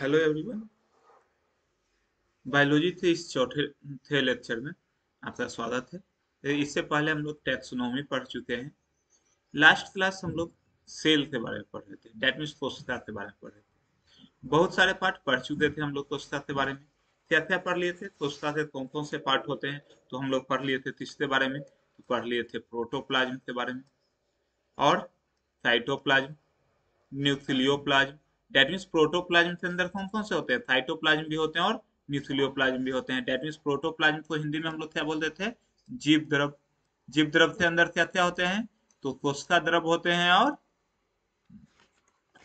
Hello everyone biology थे इस चौथे थे लेक्चर में आपका स्वागत है इससे पहले हम लोग टैक्सोनॉमी पढ़ चुके हैं लास्ट क्लास हम लोग सेल के बारे में पढ़ रहे थे डैट मीन कोशिका के बारे में पढ़ रहे थे बहुत सारे पार्ट पढ़ चुके थे हम लोग कोशिका के बारे में क्या क्या पढ़ लिए थे कोशिका के कौन कौन से पार्ट होते हैं तो हम लोग पढ़ लिए थे तीसरे बारे में तो पढ़ लिए थे प्रोटोप्लाज्म के बारे में और cytoplasm nucleoplasm that means protoplasm के अंदर कौन कौन से होते हैं साइटोप्लाज्म भी होते हैं और न्यूक्लियोप्लाज्म भी होते हैं डेट मीन्स प्रोटोप्लाज्म को हिंदी में हम लोग क्या बोलते थे जीव द्रव जीव द्रव के अंदर क्या क्या होते हैं तो कोशिका द्रव होते हैं और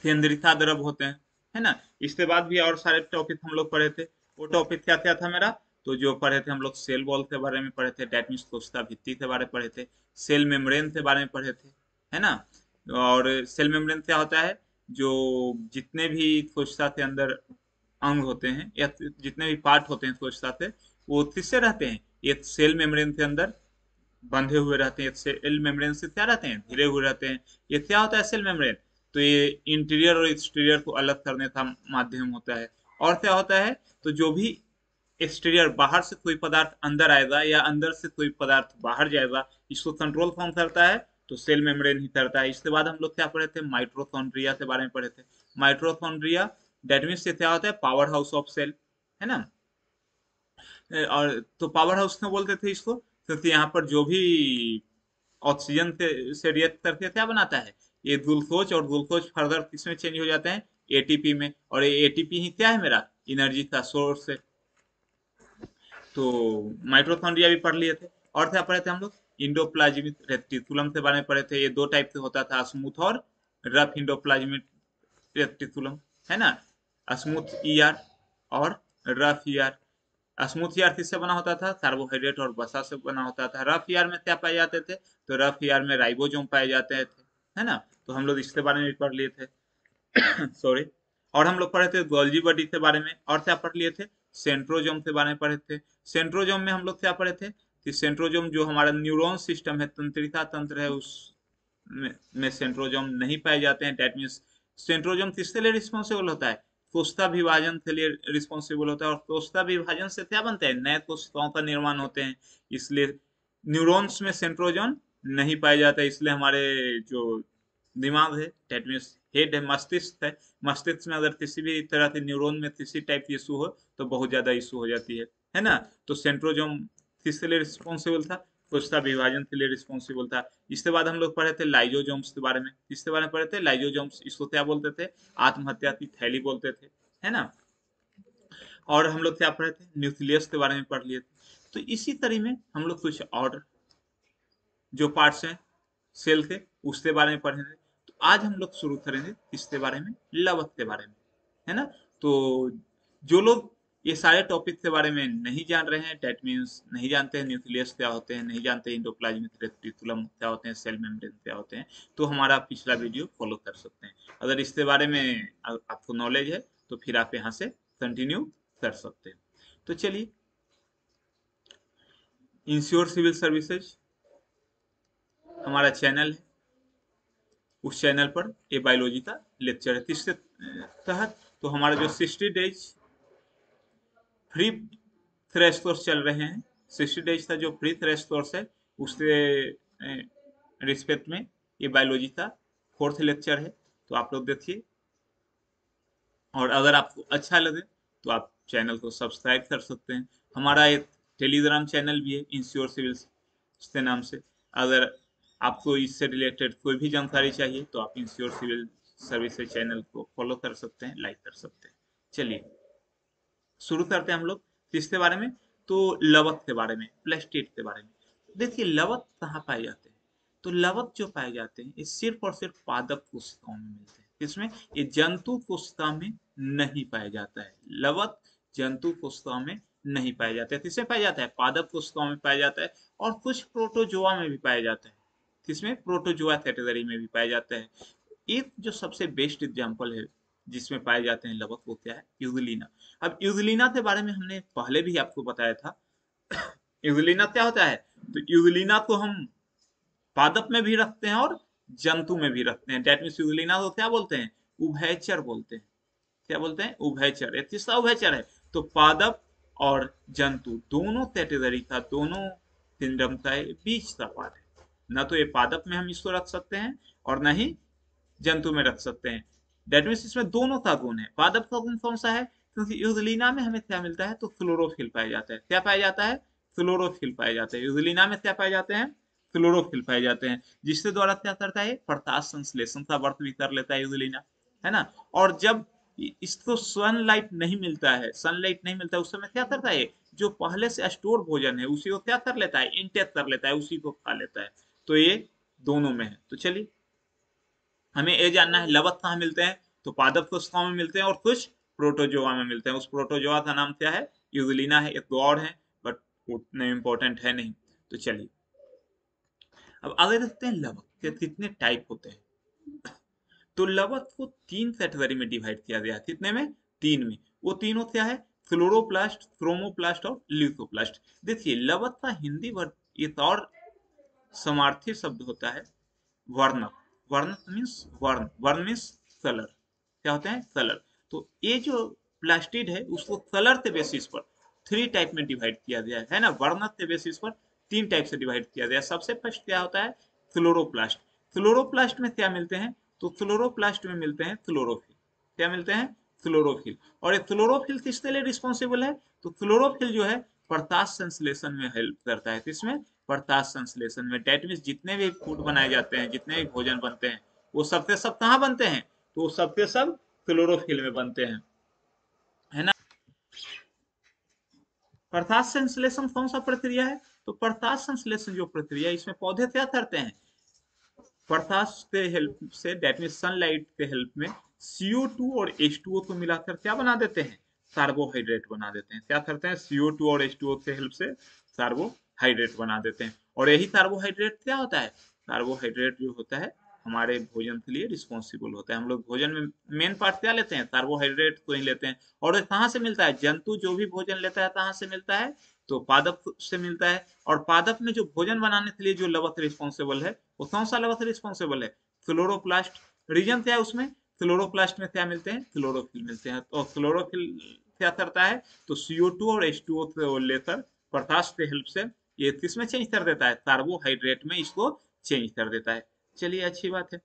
केंद्रिता द्रव होते हैं है ना इसके बाद भी और सारे टॉपिक हम लोग पढ़े थे वो टॉपिक क्या क्या था मेरा तो जो पढ़े थे हम लोग सेल वॉल के बारे में पढ़े थे डेट मीन्स कोशिका भित्ति के बारे में पढ़े थे सेल मेम्ब्रेन के बारे में पढ़े थे है ना और सेल मेम्ब्रेन क्या होता है जो जितने भी स्वच्छता के अंदर अंग होते हैं या जितने भी पार्ट होते हैं स्वच्छता से वो किससे रहते हैं ये सेल मेम्ब्रेन के अंदर बंधे हुए रहते हैं सेल मेम्ब्रेन से क्या रहते हैं घिरे हुए रहते हैं ये क्या होता है सेल मेम्ब्रेन तो ये इंटीरियर और एक्सटीरियर को अलग करने का माध्यम होता है और क्या होता है तो जो भी एक्सटीरियर बाहर से कोई पदार्थ अंदर आएगा या अंदर से कोई पदार्थ बाहर जाएगा इसको कंट्रोल फॉर्म करता है तो सेल मेम्ब्रेन ही तैरता है इसके बाद हम लोग क्या पढ़े थे माइट्रोथोन्ड्रिया के बारे में पढ़े थे माइट्रोथोन्ड्रिया डेट मीन से क्या होता है पावर हाउस ऑफ सेल है ना और तो पावर हाउस क्यों बोलते थे इसको क्योंकि तो यहाँ पर जो भी ऑक्सीजन से, से रिएक्ट करके क्या बनाता है ये ग्लूकोज और ग्लूकोज फर्दर किसमें चेंज हो जाते हैं एटीपी में और ये एटीपी ही क्या है मेरा एनर्जी का सोर्स है तो माइट्रोथोन्ड्रिया भी पढ़ लिए थे और क्या पढ़े थे हम लोग इंडोप्लाज्मिक रेटिकुलम से बने पड़े थे ये दो टाइप से होता था स्मूथ और रफ इंडोप्लाज्मिक रेटिकुलम है ना स्मूथ ईआर e और रफ ईआर स्मूथ ईआर किससे बना होता था कार्बोहाइड्रेट और बसा से बना होता था रफ ईआर e में क्या पाए जाते थे तो रफ ईआर e में राइबोजोम पाए जाते थे है ना तो हम लोग इसके बारे में पढ़ लिए थे सॉरी और हम लोग पढ़े थे गोल्जी बडी के बारे में और क्या पढ़ लिए थे सेंट्रोजोम के बारे में पढ़े थे सेंट्रोजोम में हम लोग क्या पढ़े थे कि सेंट्रोजोम जो हमारा न्यूरॉन सिस्टम है तंत्रिका तंत्र है उस में, सेंट्रोजोम नहीं पाए जाते हैं डेट मीन्स सेंट्रोजोम किसके लिए रिस्पॉन्सिबल होता है कोष्ठा विभाजन के लिए रिस्पॉन्सिबल होता है और कोष्ठा विभाजन से क्या बनता है नए कोशिकाओं का निर्माण होते हैं इसलिए न्यूरॉन्स में सेंट्रोजोन नहीं पाया जाता इसलिए हमारे जो दिमाग है डेट मीन्स हेड है मस्तिष्क है मस्तिष्क में अगर किसी भी तरह के न्यूरोन में किसी टाइप की इशू हो तो बहुत ज्यादा इशू हो जाती है है ना तो सेंट्रोजोम किसके लिए रिस्पॉन्सिबल था कोशिका विभाजन के लिए रिस्पॉन्सिबल था इसके बाद हम लोग पढ़े थे लाइजोजोम्स के बारे में किसके बारे में पढ़े थे लाइजोजोम्स इसको क्या बोलते थे आत्महत्या की थैली बोलते थे है ना और हम लोग क्या पढ़े थे न्यूक्लियस के बारे में पढ़ लिए थे तो इसी तरह में हम लोग कुछ और जो पार्ट्स हैं सेल के उसके बारे में पढ़ेंगे तो आज हम लोग शुरू करेंगे किसके बारे में लवक के बारे में है ना तो जो लोग ये सारे टॉपिक के बारे में नहीं जान रहे हैं डेट मीन्स नहीं जानते हैं न्यूक्लियस क्या होते हैं नहीं जानते इंडोप्लाज्मिक क्या होते हैं सेल मेम्ब्रेन क्या होते हैं तो हमारा पिछला वीडियो फॉलो कर सकते हैं अगर इसके बारे में आपको नॉलेज है तो फिर आप यहाँ से कंटिन्यू कर सकते हैं तो चलिए इंश्योर सिविल सर्विसेज हमारा चैनल है उस चैनल पर ए बायोलॉजी का लेक्चर है तीसरे तहत तो हमारा जो sixty days free crash course चल रहे हैं सिक्सटी डेज का जो फ्री थ्रेश कोर्स है उसके रिस्पेक्ट में ये बायोलॉजी का फोर्थ लेक्चर है तो आप लोग देखिए और अगर आपको अच्छा लगे तो आप चैनल को सब्सक्राइब कर सकते हैं हमारा एक टेलीग्राम चैनल भी है इंश्योर सिविल के नाम से अगर आपको इससे रिलेटेड कोई भी जानकारी चाहिए तो आप इंश्योर सिविल सर्विसेज चैनल को फॉलो कर सकते हैं लाइक कर सकते हैं चलिए शुरू करते हैं हम लोग किसके बारे में तो लवत के बारे में प्लेस्टेट के बारे में देखिए लवत कहाँ पाए जाते हैं तो लवत जो पाए जाते हैं ये सिर्फ और सिर्फ पादप कोशिकाओं में मिलते हैं इसमें ये जंतु कोशिका में नहीं पाया जाता है लवत जंतु कोशिकाओं में नहीं पाया जाता है किसमें पाया जाता है पादप कोशिकाओं में पाया जाता है और कुछ प्रोटोजोआ में भी पाया जाता है किसमें प्रोटोजोआ कैटेगरी में भी पाया जाता है एक जो सबसे बेस्ट एग्जाम्पल है जिसमें पाए जाते हैं लवक वो क्या है यूजलिना अब यूजलिना के बारे में हमने पहले भी आपको बताया था यूजलिना क्या होता है तो यूजलिना को हम पादप में भी रखते हैं और जंतु में भी रखते हैं डेट मीन यूजलिना को क्या बोलते हैं उभयचर बोलते हैं क्या बोलते हैं उभयचर तीसरा उभयचर है तो पादप और जंतु दोनों कैटेगरी का दोनों सिंड्रम का बीच का पार्ट है ना तो ये पादप में हम इसको रख सकते हैं और ना ही जंतु में रख सकते हैं डेट मीन इसमें दोनों सागुन है पादप सागुन कौन सा है क्योंकि यूजलीना में हमें क्या मिलता है तो फ्लोरोफिल पाया जाता है क्या पाया जाता है फ्लोरोफिल पाए जाते हैं यूजलीना में क्या पाए जाते हैं फ्लोरोफिल पाए जाते हैं जिसके द्वारा क्या करता है प्रकाश संश्लेषण का वर्त भी कर लेता है यूजलीना है ना और जब इसको सनलाइट नहीं मिलता है सनलाइट नहीं मिलता है उस समय क्या करता है जो पहले से स्टोर भोजन है उसी को क्या कर लेता है इंटेक कर लेता है उसी को खा लेता है तो ये दोनों में है तो चलिए हमें ये जानना है लवत कहाँ मिलते हैं तो पादप कोशिकाओं में मिलते हैं और कुछ प्रोटोजोआ में मिलते हैं उस प्रोटोजोआ का नाम क्या है यूजलिना है एक और है बट उतने इम्पोर्टेंट है नहीं तो चलिए अब आगे देखते हैं लवक के कितने टाइप होते हैं तो लवक को तीन कैटेगरी में डिवाइड किया गया कितने में तीन में वो तीनों क्या है फ्लोरोप्लास्ट क्रोमोप्लास्ट और ल्यूकोप्लास्ट देखिए लवक का हिंदी वर्ड एक तो और समार्थी शब्द होता है वर्णक वर्न मीन्स वर्न वर्न मीन्स कलर क्या होते हैं कलर तो ये जो प्लास्टिड है उसको कलर के बेसिस पर थ्री टाइप में डिवाइड किया गया है ना वर्णत के बेसिस पर तीन टाइप से डिवाइड किया गया सबसे फर्स्ट क्या होता है फ्लोरोप्लास्ट फ्लोरोप्लास्ट में क्या मिलते हैं तो फ्लोरोप्लास्ट में मिलते हैं फ्लोरोफिल क्या मिलते हैं फ्लोरोफिल और ये फ्लोरोफिल किसके लिए रिस्पॉन्सिबल है तो फ्लोरोफिल जो है प्रकाश संश्लेषण में हेल्प करता है किसमें प्रकाश संश्लेषण में डेट मीन जितने भी फूड बनाए जाते हैं जितने भी भोजन बनते हैं वो सबसे सब कहाँ बनते हैं तो सबसे सब क्लोरोफिल में बनते हैं है ना प्रकाश संश्लेषण कौन सा प्रक्रिया है तो प्रकाश संश्लेषण जो प्रक्रिया इसमें पौधे क्या करते हैं प्रताश के हेल्प से डेट मीन सनलाइट के हेल्प में सीओ और एच को मिलाकर क्या बना देते हैं कार्बोहाइड्रेट बना देते हैं क्या करते हैं सीओ टू और एच टू के हेल्प से कार्बो हाइड्रेट बना देते हैं और यही कार्बोहाइड्रेट क्या होता है कार्बोहाइड्रेट जो होता है हमारे भोजन के लिए रिस्पॉन्सिबल होता है हम लोग भोजन में मेन पार्ट क्या लेते हैं कार्बोहाइड्रेट को ही लेते हैं और कहाँ से मिलता है जंतु जो भी भोजन लेता है कहाँ से मिलता है तो पादप से मिलता है और पादप में जो भोजन बनाने के लिए जो लवत रिस्पॉन्सिबल है वो कौन सा लवत रिस्पॉन्सिबल है क्लोरोप्लास्ट रीजन क्या है उसमें क्लोरोप्लास्ट में क्या मिलते हैं क्लोरोफिल मिलते हैं और क्लोरोफिल क्या करता है तो सीओ और एच को लेकर प्रकाश के हेल्प से ये किसमें चेंज कर देता है कार्बोहाइड्रेट में इसको चेंज कर देता है चलिए अच्छी बात है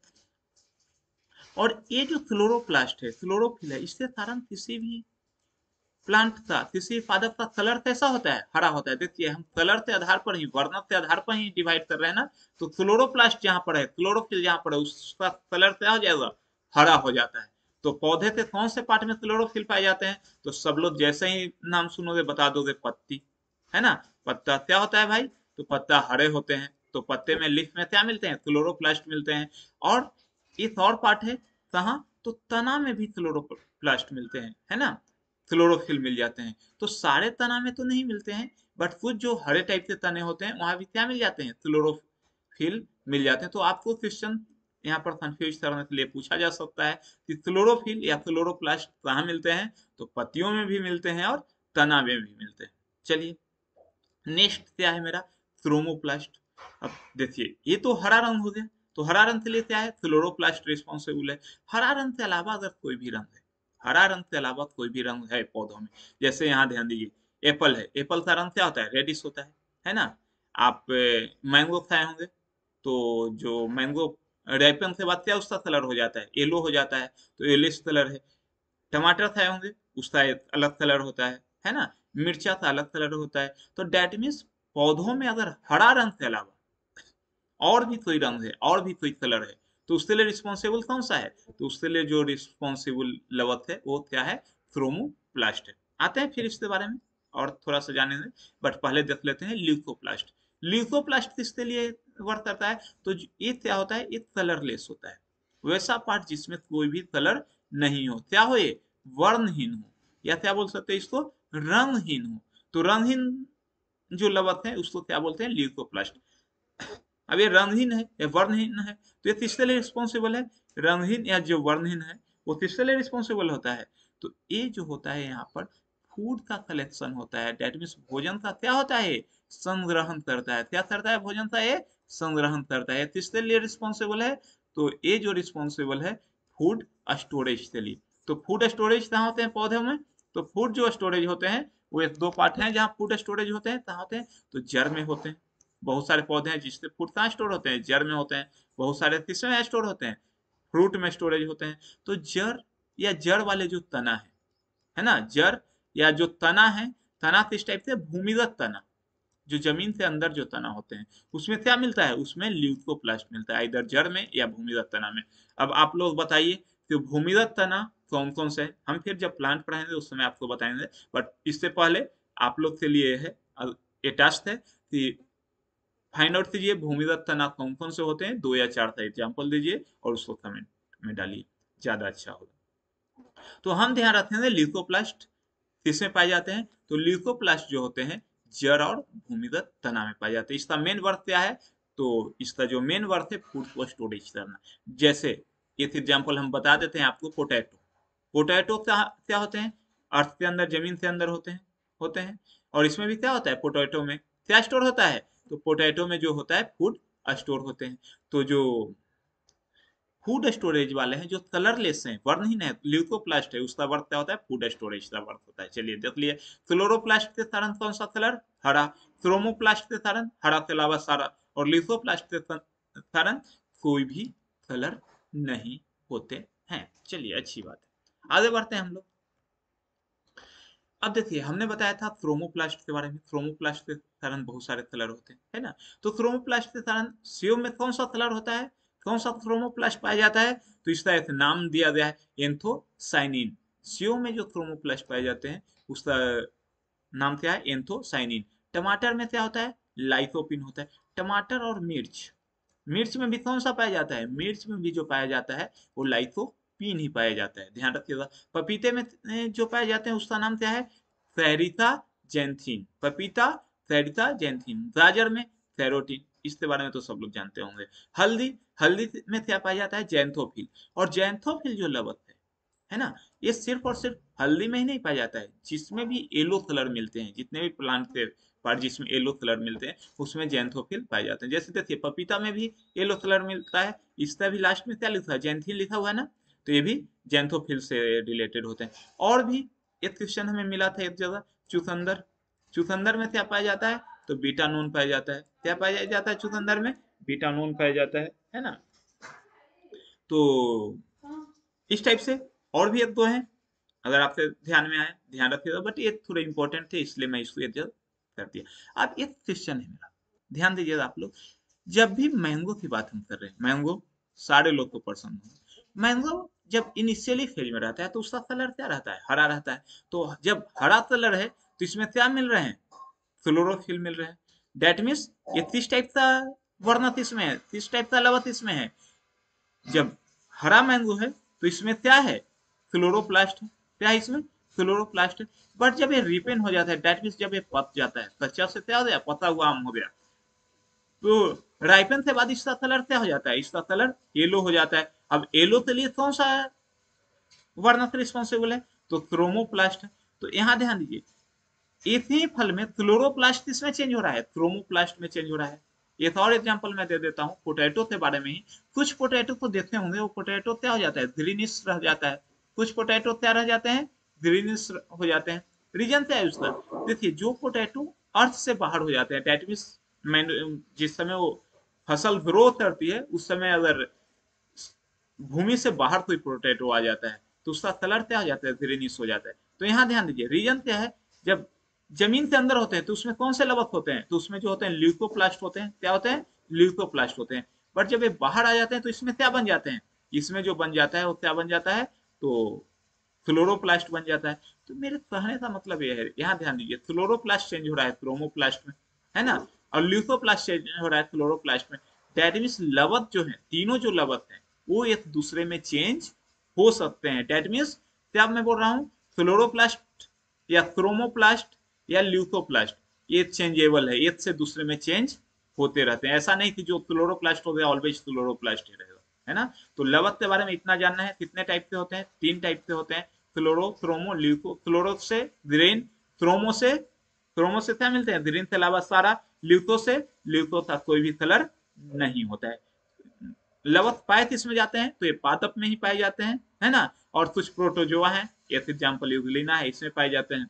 और ये जो क्लोरोप्लास्ट है क्लोरोफिल है इसके कारण किसी भी प्लांट का किसी पादप का कलर कैसा होता है हरा होता है देखिए हम कलर के आधार पर ही वर्णक के आधार पर ही डिवाइड कर रहे हैं ना तो क्लोरोप्लास्ट जहाँ पर है क्लोरोफिल जहाँ पर है उसका कलर क्या हो जाएगा हरा हो जाता है तो पौधे के कौन से पार्ट में क्लोरोफिल पाए जाते हैं तो सब लोग जैसे ही नाम सुनोगे बता दोगे पत्ती है ना पत्ता क्या होता है भाई तो पत्ता हरे होते हैं तो पत्ते में लिफ में क्या मिलते हैं क्लोरोप्लास्ट मिलते हैं और इस और पार्ट है कहा तो तना में भी क्लोरोप्लास्ट मिलते हैं है ना क्लोरोफिल मिल जाते हैं तो सारे तना में तो नहीं मिलते हैं बट कुछ जो हरे टाइप के तने होते हैं वहां भी क्या मिल जाते हैं क्लोरोफिल मिल जाते हैं तो आपको क्वेश्चन यहाँ पर कंफ्यूज करने के लिए पूछा जा सकता है कि क्लोरोफिल या क्लोरोप्लास्ट कहाँ मिलते हैं तो पत्तियों में भी मिलते हैं और तना में भी मिलते हैं चलिए नेक्स्ट क्या है मेरा क्रोमोप्लास्ट अब देखिए ये तो हरा रंग हो गया तो हरा रंग के लिए क्या है फ्लोरोप्लास्ट रिस्पॉन्सिबल है हरा रंग के अलावा अगर कोई भी रंग है हरा रंग के अलावा कोई भी रंग है पौधों में जैसे यहाँ ध्यान दीजिए एप्पल है एप्पल का रंग क्या होता है रेडिश होता है है ना आप मैंगो खाए होंगे तो जो मैंगो रेपन से बात क्या उसका कलर हो जाता है येलो हो जाता है तो येलिश कलर है टमाटर खाए होंगे उसका अलग कलर होता है है ना मिर्चा का अलग कलर होता है तो डेट मीन्स पौधों में अगर हरा रंग से अलावा और भी कोई रंग है और भी कोई कलर है तो उसके लिए रिस्पॉन्सिबल कौन सा है तो उसके लिए जो रिस्पॉन्सिबल लवत है वो क्या है थ्रोमोप्लास्ट है आते हैं फिर इसके बारे में और थोड़ा सा जाने में बट पहले देख लेते हैं प्लास्ट ल्यूकोप्लास्ट प्लास्ट किसके लिए वर्क करता है तो ये क्या होता है ये कलरलेस होता है वैसा पार्ट जिसमें कोई भी कलर नहीं हो क्या हो ये वर्णहीन हो या क्या बोल सकते हैं इसको रंगहीन हो तो रंगहीन जो लवत है उसको क्या बोलते हैं ल्यूकोप्लास्ट अब ये रंगहीन है या वर्णहीन है तो ये किसके लिए रिस्पॉन्सिबल है रंगहीन या जो वर्णहीन है वो किसके लिए रिस्पॉन्सिबल होता है तो ये जो होता है यहाँ पर फूड का कलेक्शन होता है डेट मीन भोजन का क्या होता है संग्रहण करता है क्या करता है भोजन का ये संग्रहण करता है किसके लिए रिस्पॉन्सिबल है तो ये जो रिस्पॉन्सिबल है फूड स्टोरेज के लिए तो फूड स्टोरेज कहाँ होते हैं पौधे में तो फूड जो स्टोरेज होते हैं वो एक दो पार्ट हैं जहाँ फूड स्टोरेज होते हैं कहाँ होते हैं तो जड़ में होते हैं बहुत सारे पौधे हैं जिससे फूड कहाँ स्टोर होते हैं जड़ में होते हैं बहुत सारे किसमें स्टोर होते हैं फ्रूट में स्टोरेज होते हैं तो जड़ या जड़ वाले जो तना है है ना जड़ या जो तना है तना किस टाइप से भूमिगत तना जो जमीन से अंदर जो तना होते हैं उसमें क्या मिलता है उसमें ल्यूकोप्लास्ट मिलता है इधर जड़ में या भूमिगत तना में अब आप लोग बताइए कि भूमिगत तना कौन कौन से है हम फिर जब प्लांट पढ़ाएंगे उस समय आपको बताएंगे बट इससे पहले आप लोग के लिए है ये टास्क है कि फाइंड आउट कीजिए भूमिगत तना कौन कौन से होते हैं दो या चार का एग्जाम्पल दीजिए और उसको कमेंट में डालिए ज्यादा अच्छा होगा तो हम ध्यान रखेंगे लिकोप्लास्ट किसमें पाए जाते हैं तो लिकोप्लास्ट जो होते हैं जड़ और भूमिगत तना में पाए जाते हैं इसका मेन वर्थ क्या है तो इसका जो मेन वर्थ है फूड को स्टोरेज करना जैसे एक एग्जाम्पल हम बता देते हैं आपको पोटैटो पोटैटो क्या होते हैं अर्थ के अंदर जमीन से अंदर होते हैं होते हैं और इसमें भी क्या होता है पोटैटो में क्या स्टोर होता है तो पोटैटो में जो होता है फूड स्टोर होते हैं तो जो फूड स्टोरेज वाले हैं जो कलरलेस हैं वर्ण ही नहीं ल्यूकोप्लास्ट है उसका वर्थ क्या होता है फूड स्टोरेज का वर्थ होता है चलिए देख लिए क्लोरोप्लास्ट के कारण कौन सा कलर हरा क्रोमोप्लास्ट के कारण हरा के अलावा सारा और ल्यूकोप्लास्ट के कारण कोई भी कलर नहीं होते हैं चलिए अच्छी बात है आगे बढ़ते हैं हम लोग अब देखिए हमने बताया था फ्रोमोप्लास्ट के बारे में फ्रोमोप्लास्ट के कारण बहुत सारे कलर होते हैं है ना तो फ्रोमोप्लास्ट के कारण सीओ में कौन सा कलर होता है कौन सा क्रोमोप्लास्ट पाया जाता है तो इसका एक नाम दिया गया है एंथोसाइनिन सीओ में जो क्रोमोप्लास्ट पाए जाते हैं उसका नाम क्या है एंथोसाइनिन टमाटर में क्या होता है लाइकोपिन होता है टमाटर और मिर्च मिर्च में भी कौन सा पाया जाता है मिर्च में भी जो पाया जाता है वो लाइको पी नहीं पाया जाता है ध्यान रखिएगा पपीते में जो पाए जाते हैं उसका नाम क्या है फेरिता जेंथिन पपीता फेरिता जेंथिन गाजर में फेरोटिन इसके बारे में तो सब लोग जानते होंगे हल्दी हल्दी में क्या पाया जाता है जैंथोफिल और जैंथोफिल जो लवत है है ना ये सिर्फ और सिर्फ हल्दी में ही नहीं पाया जाता है जिसमें भी येलो कलर मिलते हैं जितने भी प्लांट के पार्ट जिसमें येलो कलर मिलते हैं उसमें जैंथोफिल पाए जाते हैं जैसे देखिए पपीता में भी येलो कलर मिलता है इसका भी लास्ट में क्या लिखा है जैंथिन लिखा हुआ है ना तो ये भी जैंथोफिल से रिलेटेड होते हैं और भी एक क्वेश्चन हमें मिला था एक जगह चुकंदर चुकंदर में क्या पाया जाता है तो बीटा नून पाया जाता है क्या पाया जाता है चुकंदर में बीटा नून पाया जाता है है ना तो इस टाइप से और भी एक दो हैं अगर आपसे ध्यान में आए ध्यान रखिएगा बट ये थोड़े इंपॉर्टेंट थे इसलिए मैं इसको एक कर दिया अब एक क्वेश्चन है मेरा ध्यान दीजिएगा आप लोग जब भी मैंगो की बात हम कर रहे हैं मैंगो सारे लोग को तो पसंद हो मैंगो जब इनिशियली फेज में रहता है तो उसका कलर क्या रहता है हरा रहता है तो जब हरा कलर है तो इसमें क्या मिल रहे हैं फ्लोरोफिल मिल रहे हैं डेट मीन्स ये तीस टाइप का वर्णत इसमें है तीस टाइप का लवत इसमें है जब हरा मैंगो है तो इसमें क्या है फ्लोरोप्लास्ट क्या है इसमें फ्लोरोप्लास्ट बट जब ये रिपेन हो जाता है डेट मीन जब ये पत जाता है कच्चा से क्या हो गया पता हुआ आम हो गया तो राइपन से बाद इसका कलर क्या हो जाता है इसका कलर येलो हो जाता है अब एलो के लिए कौन सा वर्णक रिस्पॉन्सिबल है तो क्रोमोप्लास्ट तो यहां ध्यान दीजिए एक ही फल में क्लोरोप्लास्ट किसमें चेंज हो रहा है थ्रोमोप्लास्ट में चेंज हो रहा है एक तो और एग्जाम्पल मैं दे देता हूँ पोटैटो के बारे में ही कुछ पोटैटो को देखते होंगे वो पोटैटो क्या हो जाता है ग्रीनिश रह जाता है कुछ पोटैटो क्या रह जाते हैं ग्रीनिश हो जाते हैं रीजन क्या है उसका देखिए जो पोटैटो अर्थ से बाहर हो जाते हैं डैट जिस समय वो फसल ग्रोथ करती है उस समय अगर भूमि से बाहर कोई प्रोटेटो आ जाता है तो उसका कलर क्या हो जाता है ग्रीनिश हो जाता है तो यहाँ ध्यान दीजिए रीजन क्या है जब जमीन के अंदर होते हैं तो उसमें कौन से लवक होते हैं तो उसमें जो होते हैं ल्यूकोप्लास्ट होते हैं क्या होते हैं ल्यूकोप्लास्ट होते हैं बट जब ये बाहर आ जाते हैं तो इसमें क्या बन जाते हैं इसमें जो बन जाता है वो क्या बन जाता है तो फ्लोरोप्लास्ट बन जाता है तो मेरे कहने का मतलब ये है यहाँ ध्यान दीजिए फ्लोरोप्लास्ट चेंज हो रहा है क्रोमोप्लास्ट में है ना और ल्यूकोप्लास्ट चेंज हो रहा है फ्लोरोप्लास्ट में दैट मीन लवत जो है तीनों जो लवत है वो एक दूसरे में चेंज हो सकते हैं डेट मीन्स क्या मैं बोल रहा हूँ फ्लोरोप्लास्ट या क्रोमोप्लास्ट या ल्यूथोप्लास्ट ये चेंजेबल है एक से दूसरे में चेंज होते रहते हैं ऐसा नहीं कि जो क्लोरोप्लास्ट हो गया ऑलवेज क्लोरोप्लास्ट ही रहेगा है ना तो लवक के बारे में इतना जानना है कितने टाइप के होते हैं तीन टाइप के होते हैं क्लोरो क्रोमो ल्यूको क्लोरो से ग्रीन क्रोमो से क्रोमो से क्या मिलते हैं ग्रीन के अलावा सारा ल्यूको से ल्यूको का कोई भी कलर नहीं होता है लवत किस में जाते हैं तो ये पादप में ही पाए जाते हैं है ना और कुछ प्रोटोजोआ है यथ एग्जाम्पल युगलिना है इसमें पाए जाते हैं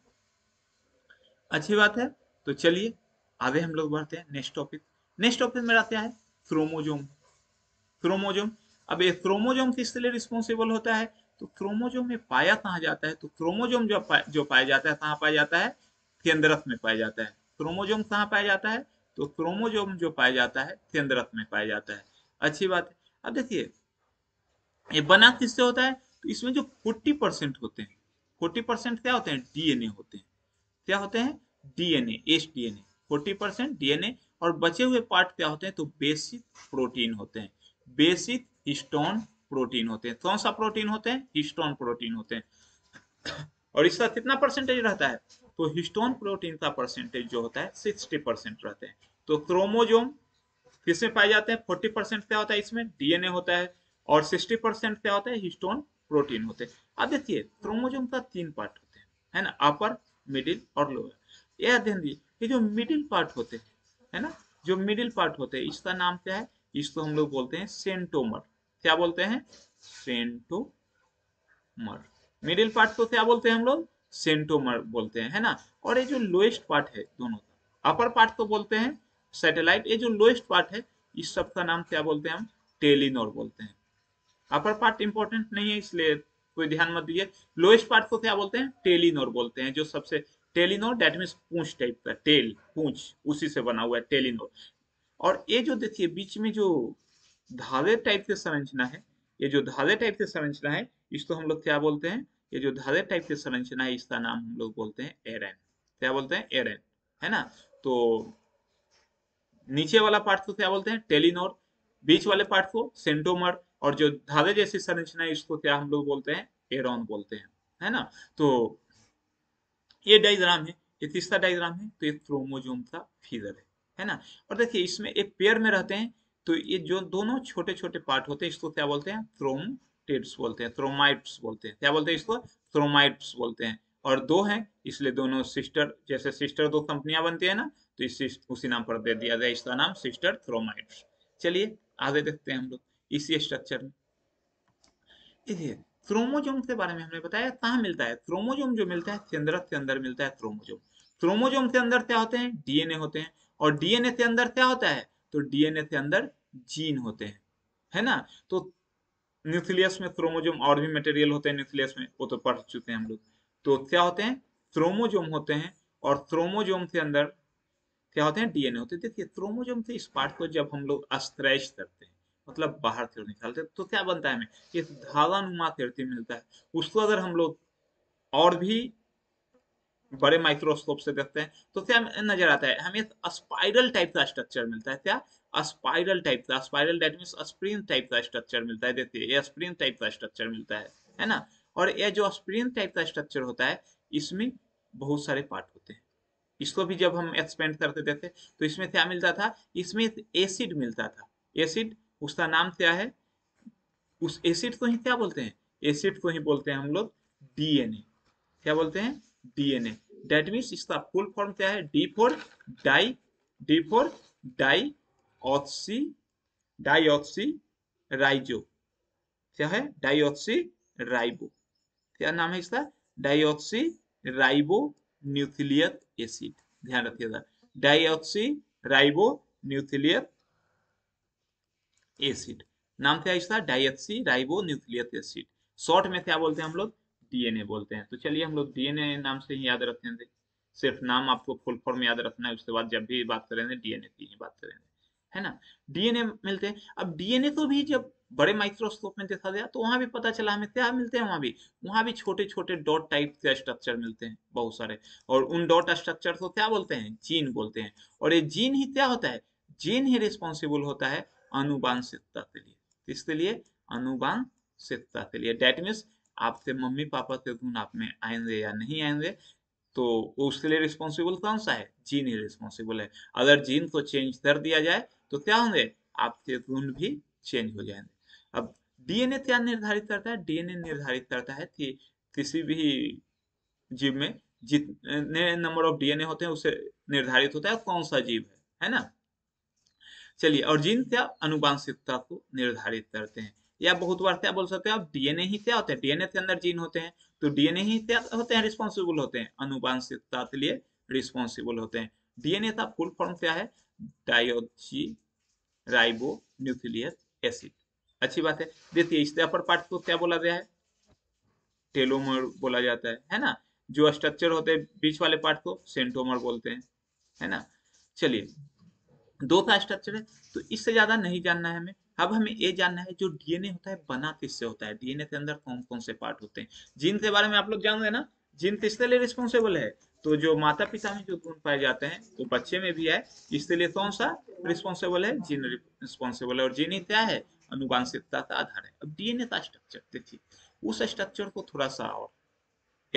अच्छी बात है तो चलिए आगे हम लोग बढ़ते हैं नेक्स्ट टॉपिक नेक्स्ट टॉपिक मेरा क्या है क्रोमोजोम क्रोमोजोम अब ये क्रोमोजोम किस लिए रिस्पॉन्सिबल होता है तो क्रोमोजोम में पाया कहा जाता है तो क्रोमोजोम जो पाया, जो पाया जाता है कहाँ पाया जाता है केंद्रक में पाया जाता है क्रोमोजोम कहाँ पाया जाता है तो क्रोमोजोम जो पाया जाता है केंद्रक में पाया जाता है अच्छी बात है अब देखिए ये बना किससे होता है तो इसमें जो फोर्टी परसेंट होते हैं फोर्टी परसेंट क्या होते हैं डीएनए होते हैं क्या होते हैं DNA S DNA forty percent DNA और बचे हुए पार्ट क्या होते हैं तो बेसिक प्रोटीन होते हैं बेसिक हिस्टोन प्रोटीन होते हैं कौन सा प्रोटीन होते हैं हिस्टोन प्रोटीन होते हैं और इसका कितना परसेंटेज रहता है तो हिस्टोन प्रोटीन का परसेंटेज जो होता है सिक्सटी परसेंट रहते हैं तो क्रोमोजोम किसमें पाए जाते हैं फोर्टी परसेंट क्या होता है इसमें डीएनए होता है और सिक्सटी परसेंट क्या होता है हिस्टोन प्रोटीन होते हैं अब देखिए क्रोमोजोम का तीन पार्ट होते हैं है ना अपर मिडिल और लोअर यह अध्ययन दिए जो मिडिल पार्ट होते हैं है ना जो मिडिल पार्ट होते हैं इसका नाम क्या है इसको हम लोग बोलते हैं सेंटोमर क्या बोलते हैं सेंटोमर मिडिल पार्ट को क्या बोलते हैं हम लोग सेंटोमर बोलते हैं है ना और ये जो लोएस्ट पार्ट है दोनों का अपर पार्ट को बोलते हैं सैटेलाइट ये जो लोएस्ट पार्ट है इस सब का नाम क्या बोलते हैं हम टेलीनोर बोलते हैं अपर पार्ट इंपॉर्टेंट नहीं है इसलिए कोई ध्यान मत दीजिए लोएस्ट पार्ट को क्या बोलते हैं टेलीनोर बोलते हैं जो सबसे टेलीनोर डेट मीन पूछ टाइप का टेल पूछ उसी से बना हुआ है टेलीनोर और ये जो देखिए बीच में जो धागे टाइप के संरचना है ये जो धागे टाइप के संरचना है इसको हम लोग क्या बोलते हैं ये जो धागे टाइप के संरचना है इसका नाम हम लोग बोलते हैं एरेन क्या बोलते हैं एरेन है ना तो नीचे वाला पार्ट को क्या बोलते हैं टेलीनोर बीच वाले पार्ट को सेंटोमर और जो धागे जैसी संरचना है इसको क्या हम लोग बोलते हैं एरॉन बोलते हैं है ना तो ये डायग्राम है ये तीसरा डायग्राम है तो ये क्रोमोजोम का फिगर है है ना और देखिए इसमें एक पेयर में रहते हैं तो ये जो दोनों छोटे छोटे पार्ट होते हैं इसको क्या बोलते हैं क्रोमटेड्स बोलते हैं क्रोमाइट्स बोलते हैं क्या बोलते हैं इसको क्रोमाइट्स बोलते हैं और दो हैं इसलिए दोनों सिस्टर जैसे सिस्टर दो कंपनियां बनती है ना तो इसी उसी नाम पर दे दिया जाए इसका नाम सिस्टर थ्रोमाइड्स चलिए आगे देखते हैं हम लोग इसी स्ट्रक्चर में थ्रोमोजोम क्रोमोजोम के बारे में हमने बताया कहा मिलता है क्रोमोजोम जो मिलता है सेंद्रत के अंदर मिलता है क्रोमोजोम क्रोमोजोम के अंदर क्या होते हैं डीएनए होते हैं और डीएनए के अंदर क्या होता है तो डीएनए के अंदर जीन होते हैं है ना तो न्यूक्लियस में क्रोमोजोम और भी मटेरियल होते हैं न्यूक्लियस में वो तो पढ़ चुके हैं हम लोग तो क्या होते हैं क्रोमोजोम होते हैं और क्रोमोजोम के अंदर क्या होते हैं डीएनए होते हैं देखिए क्रोमोजोम से इस पार्ट को जब हम लोग अस्त्रैश करते हैं मतलब बाहर से निकालते हैं तो क्या बनता है हमें ये नुमा कृत्रिम मिलता है उसको अगर हम लोग और भी बड़े माइक्रोस्कोप से देखते हैं तो क्या नजर आता है हमें स्पाइरल टाइप का स्ट्रक्चर मिलता है क्या स्पाइरल टाइप का spiral type mean spring type का स्ट्रक्चर मिलता है देखिए ये स्प्रिंग टाइप का स्ट्रक्चर मिलता है है ना और यह जो स्प्रिंग टाइप का स्ट्रक्चर होता है इसमें बहुत सारे पार्ट होते हैं इसको भी जब हम एक्सपेंड कर देते थे तो इसमें क्या मिलता था इसमें एसिड मिलता था एसिड उसका नाम क्या है उस एसिड को ही क्या बोलते हैं एसिड को ही बोलते हैं हम लोग डीएनए क्या बोलते हैं डीएनए डेट मीन इसका फुल फॉर्म क्या है D for die D for deoxy oxy राइजो क्या है ऑक्सी राइबो क्या नाम है इसका ऑक्सी राइबो न्यूक्लियक एसिड ध्यान रखिएगा डाइऑक्सी राइबो न्यूक्लियक एसिड नाम क्या इसका deoxyribonucleic acid short में क्या बोलते हैं हम लोग डीएनए बोलते हैं तो चलिए हम लोग डीएनए नाम से ही याद रखेंगे सिर्फ नाम आपको फुल फॉर्म याद रखना है उसके बाद जब भी बात करेंगे डीएनए की ही बात करेंगे है ना डीएनए मिलते हैं अब डीएनए तो भी जब बड़े माइक्रोस्कोप में देखा गया तो वहां भी पता चला हमें क्या मिलते हैं वहां भी वहां भी छोटे छोटे डॉट टाइप के स्ट्रक्चर मिलते हैं बहुत सारे और उन डॉट स्ट्रक्चर को क्या बोलते हैं जीन बोलते हैं और ये जीन ही क्या होता है जीन ही रिस्पॉन्सिबल होता है अनुवांशिकता के लिए इसके लिए अनुवांशिकता के लिए डेट मीन्स आपके मम्मी पापा के गुण आप में आएंगे या नहीं आएंगे तो उसके लिए रिस्पॉन्सिबल कौन सा है जीन ही रिस्पॉन्सिबल है अगर जीन को चेंज कर दिया जाए तो क्या होंगे आपके गुण भी चेंज हो जाएंगे अब डीएनए क्या निर्धारित करता है डीएनए निर्धारित करता है कि किसी भी जीव में जितने नंबर ऑफ डीएनए होते हैं उसे निर्धारित होता है कौन सा जीव है है ना चलिए और जीन क्या अनुवांशिकता को निर्धारित करते हैं या बहुत बार क्या बोल सकते हैं आप डीएनए ही क्या होते हैं डीएनए के अंदर जीन होते हैं तो डीएनए ही क्या होते हैं रिस्पॉन्सिबल होते हैं अनुवांशिकता के लिए रिस्पॉन्सिबल होते हैं डीएनए का फुल फॉर्म क्या है डायोजी राइबो न्यूक्लियस एसिड अच्छी बात है देखिए इस अपर पार्ट को क्या बोला गया है टेलोमर बोला जाता है है ना जो स्ट्रक्चर होते हैं बीच वाले पार्ट को सेंटोमर बोलते हैं है ना चलिए दो का स्ट्रक्चर है तो इससे ज्यादा नहीं जानना है हमें अब हमें ये जानना है जो डीएनए होता है बना किससे होता है डीएनए के अंदर कौन कौन से पार्ट होते हैं जीन के बारे में आप लोग जान रहे ना जीन किसके लिए रिस्पॉन्सिबल है तो जो माता पिता में जो गुण पाए जाते हैं वो तो बच्चे में भी है इसके लिए कौन सा रिस्पॉन्सिबल है जीन रिस्पॉन्सिबल है और जीन ही क्या है अनुवांशिकता का आधार है अब डीएनए का स्ट्रक्चर देखिए उस स्ट्रक्चर को थोड़ा सा और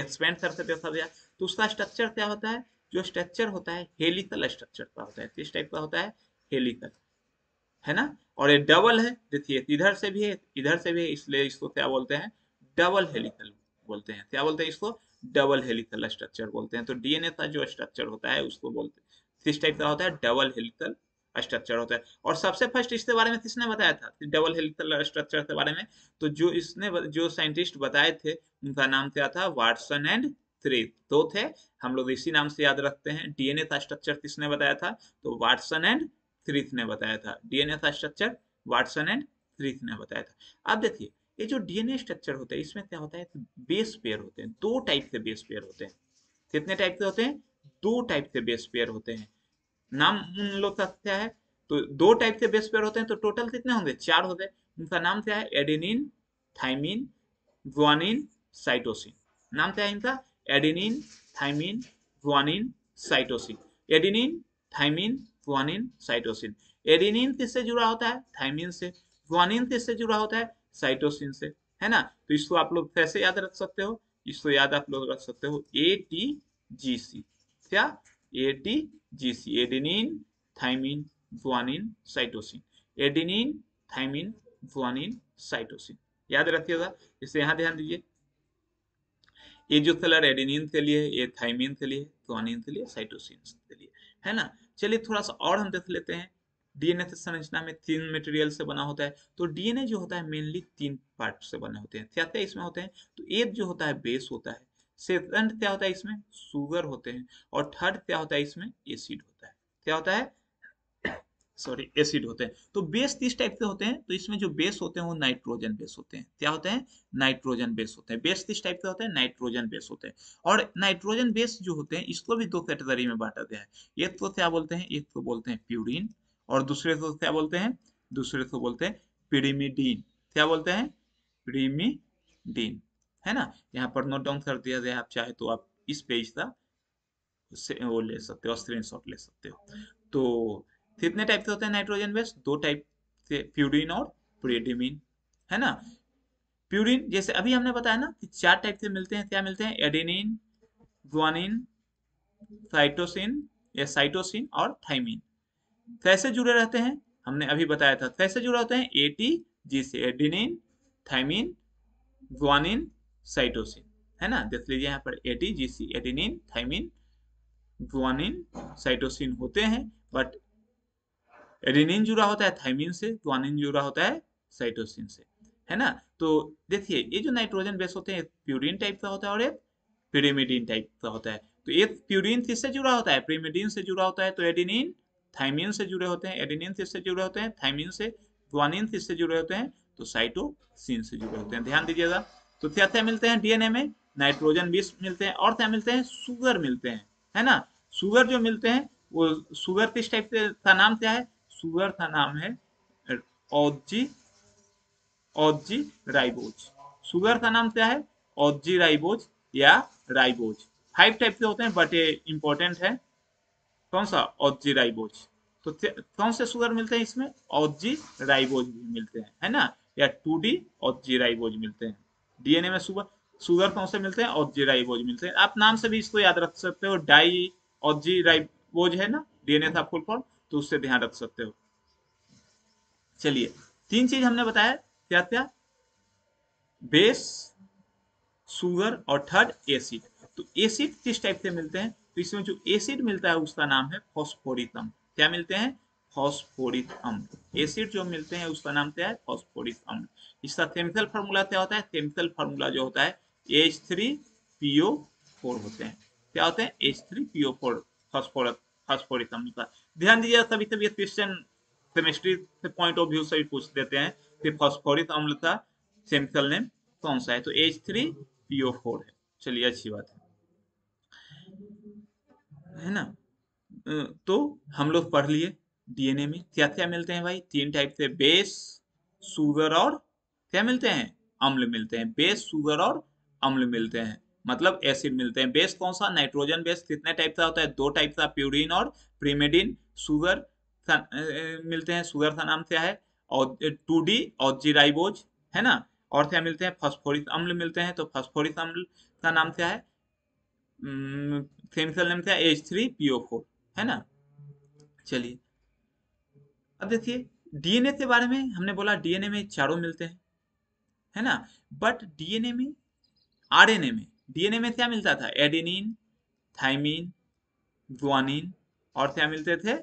एक्सपेंड कर देखा गया तो उसका स्ट्रक्चर क्या होता है जो स्ट्रक्चर होता है हेलिकल स्ट्रक्चर का होता है किस टाइप का होता है हेलिकल है ना और ये डबल है देखिए इधर से भी है इधर से भी है इसलिए इसको क्या बोलते हैं डबल हेलिकल बोलते हैं क्या बोलते हैं इसको डबल हेलिकल स्ट्रक्चर बोलते हैं तो डीएनए का जो स्ट्रक्चर होता है उसको बोलते हैं किस टाइप का होता है डबल हेलिकल स्ट्रक्चर होता है और सबसे फर्स्ट इसके बारे में किसने बताया था डबल हेलिकल स्ट्रक्चर के बारे में तो जो इसने जो साइंटिस्ट बताए थे उनका नाम क्या था वाटसन एंड थ्री दो थे हम लोग इसी नाम से याद रखते हैं डीएनए का स्ट्रक्चर किसने बताया था तो वाटसन एंड थ्रीथ ने बताया था डीएनए का स्ट्रक्चर वाटसन एंड थ्रीथ ने बताया था अब देखिए ये जो डीएनए स्ट्रक्चर होता है इसमें क्या होता है बेस पेयर होते हैं दो टाइप के बेस पेयर होते हैं कितने टाइप के होते हैं दो टाइप के बेस पेयर होते हैं नाम उन लोग का क्या है तो दो टाइप के बेस पेयर होते हैं तो टोटल कितने होंगे चार होते हैं इनका नाम क्या है एडेनिन थाइमिन ग्वानिन साइटोसिन नाम क्या है इनका adenine thymine guanine cytosine adenine thymine guanine cytosine adenine किससे जुड़ा होता है थाइमिन से ग्वानिन किससे जुड़ा होता है साइटोसिन से है ना तो इसको आप लोग कैसे याद रख सकते हो इसको याद आप लोग रख सकते हो ए टी जी सी क्या ATGC adenine, thymine, guanine, cytosine. Adenine, thymine, guanine, cytosine. याद रखिएगा इसे यहाँ ध्यान दीजिए ये जो कलर एडिनिन के लिए ये थाइमिन के लिए जुआनिन के लिए साइटोसिन के लिए है ना चलिए थोड़ा सा और हम देख लेते हैं डीएनए की संरचना में तीन मटेरियल से बना होता है तो डीएनए जो होता है मेनली तीन पार्ट से बने होते हैं क्या क्या इसमें होते हैं तो एक जो होता है बेस होता है सेकंड क्या होता है इसमें सुगर होते हैं और थर्ड क्या होता है इसमें एसिड होता है क्या होता है सॉरी एसिड होते हैं तो बेस किस टाइप के होते हैं तो इसमें जो बेस होते हैं वो नाइट्रोजन बेस होते हैं क्या होते हैं नाइट्रोजन बेस होते हैं बेस किस टाइप के होते हैं नाइट्रोजन बेस होते हैं और नाइट्रोजन बेस जो होते हैं इसको भी दो कैटेगरी में बांटा गया है एक तो क्या बोलते हैं एक तो बोलते हैं प्यूरिन और दूसरे तो क्या बोलते हैं दूसरे तो बोलते हैं पिरीमिडीन क्या बोलते हैं प्रीमिडीन है ना यहाँ पर नोट डाउन कर दिया जाए आप चाहे तो आप इस पेज का वो ले सकते हो स्क्रीन ले सकते हो तो कितने टाइप के होते हैं नाइट्रोजन बेस दो टाइप के प्यूरिन और प्रियडिमिन है ना प्यूरिन जैसे अभी हमने बताया ना कि चार टाइप के मिलते हैं क्या मिलते हैं एडेनिन ग्वानिन साइटोसिन या साइटोसिन और थाइमिन कैसे जुड़े रहते हैं हमने अभी बताया था कैसे जुड़े होते हैं एटी जी से एडेनिन थाइमिन ग्वानिन साइटोसिन है ना देख लीजिए यहाँ पर AT GC adenine thymine guanine cytosine होते हैं बट एडिनिन जुड़ा होता है थाइमिन से ग्वानिन जुड़ा होता है साइटोसिन से है ना तो देखिए ये जो नाइट्रोजन बेस होते हैं प्यूरिन टाइप का होता है और एक पिरीमिडीन टाइप का होता है तो एक प्यूरिन किससे जुड़ा होता है प्रीमिडीन से जुड़ा होता है तो एडिनिन थाइमिन से जुड़े होते हैं एडिनिन किससे जुड़े होते हैं थाइमिन से ग्वानिन किससे जुड़े होते हैं तो साइटोसिन से जुड़े होते हैं ध्यान दीजिएगा तो क्या क्या मिलते हैं डीएनए में नाइट्रोजन बीस मिलते हैं और क्या मिलते हैं सुगर मिलते हैं है ना सुगर जो मिलते हैं वो सुगर किस टाइप का नाम क्या है सुगर का नाम है औजी औजी राइबोज सुगर का नाम क्या है औजी राइबोज या राइबोज फाइव टाइप के होते हैं बट ये इंपॉर्टेंट है कौन सा औजी राइबोज तो कौन से सुगर मिलते हैं इसमें औजी राइबोज भी मिलते हैं है ना या टू डी औजी राइबोज मिलते हैं डीएनए में सुगर सुगर कौन से मिलते हैं ऑक्जीराइबोज मिलते हैं आप नाम से भी इसको याद रख सकते हो डाई ऑक्जीराइबोज है ना डीएनए था फुल फॉर्म तो उससे ध्यान रख सकते हो चलिए तीन चीज हमने बताया क्या क्या बेस सुगर और थर्ड एसिड तो एसिड किस टाइप से मिलते हैं तो इसमें जो एसिड मिलता है उसका नाम है फॉस्फोरितम क्या मिलते हैं फॉस्फोरिक अम्ल एसिड जो मिलते हैं उसका नाम क्या है फॉस्फोरिक अम्ल इसका केमिकल फार्मूला क्या होता है केमिकल फार्मूला जो होता है एच थ्री पीओ फोर होते हैं क्या होते हैं H three PO four phosphoric phosphoric अम्ल का ध्यान दीजिए तभी तभी क्वेश्चन केमिस्ट्री से पॉइंट ऑफ व्यू से भी पूछ देते हैं कि फॉस्फोरिक अम्ल का केमिकल नेम कौन सा है तो एच थ्री पीओ फोर है चलिए अच्छी बात है है ना तो हम लोग पढ़ लिए डीएनए में क्या क्या मिलते हैं भाई तीन टाइप से बेस सुगर और क्या मिलते हैं अम्ल मिलते हैं बेस सुगर और अम्ल मिलते हैं मतलब एसिड मिलते हैं बेस कौन सा नाइट्रोजन बेस कितने टाइप का होता है दो टाइप का प्यूरिन और प्रीमेडिन सुगर मिलते हैं सुगर का नाम क्या है और टू डी और जीराइबोज है ना और क्या मिलते हैं फॉस्फोरिक अम्ल मिलते हैं तो फॉस्फोरिक अम्ल का नाम क्या है केमिकल नेम क्या है एच थ्री पीओ फोर है ना चलिए अब देखिए डीएनए के बारे में हमने बोला डीएनए में चारों मिलते हैं है ना बट डीएनए में आरएनए में डीएनए में क्या मिलता था एडेनिन थाइमिन ग्वानिन और क्या मिलते थे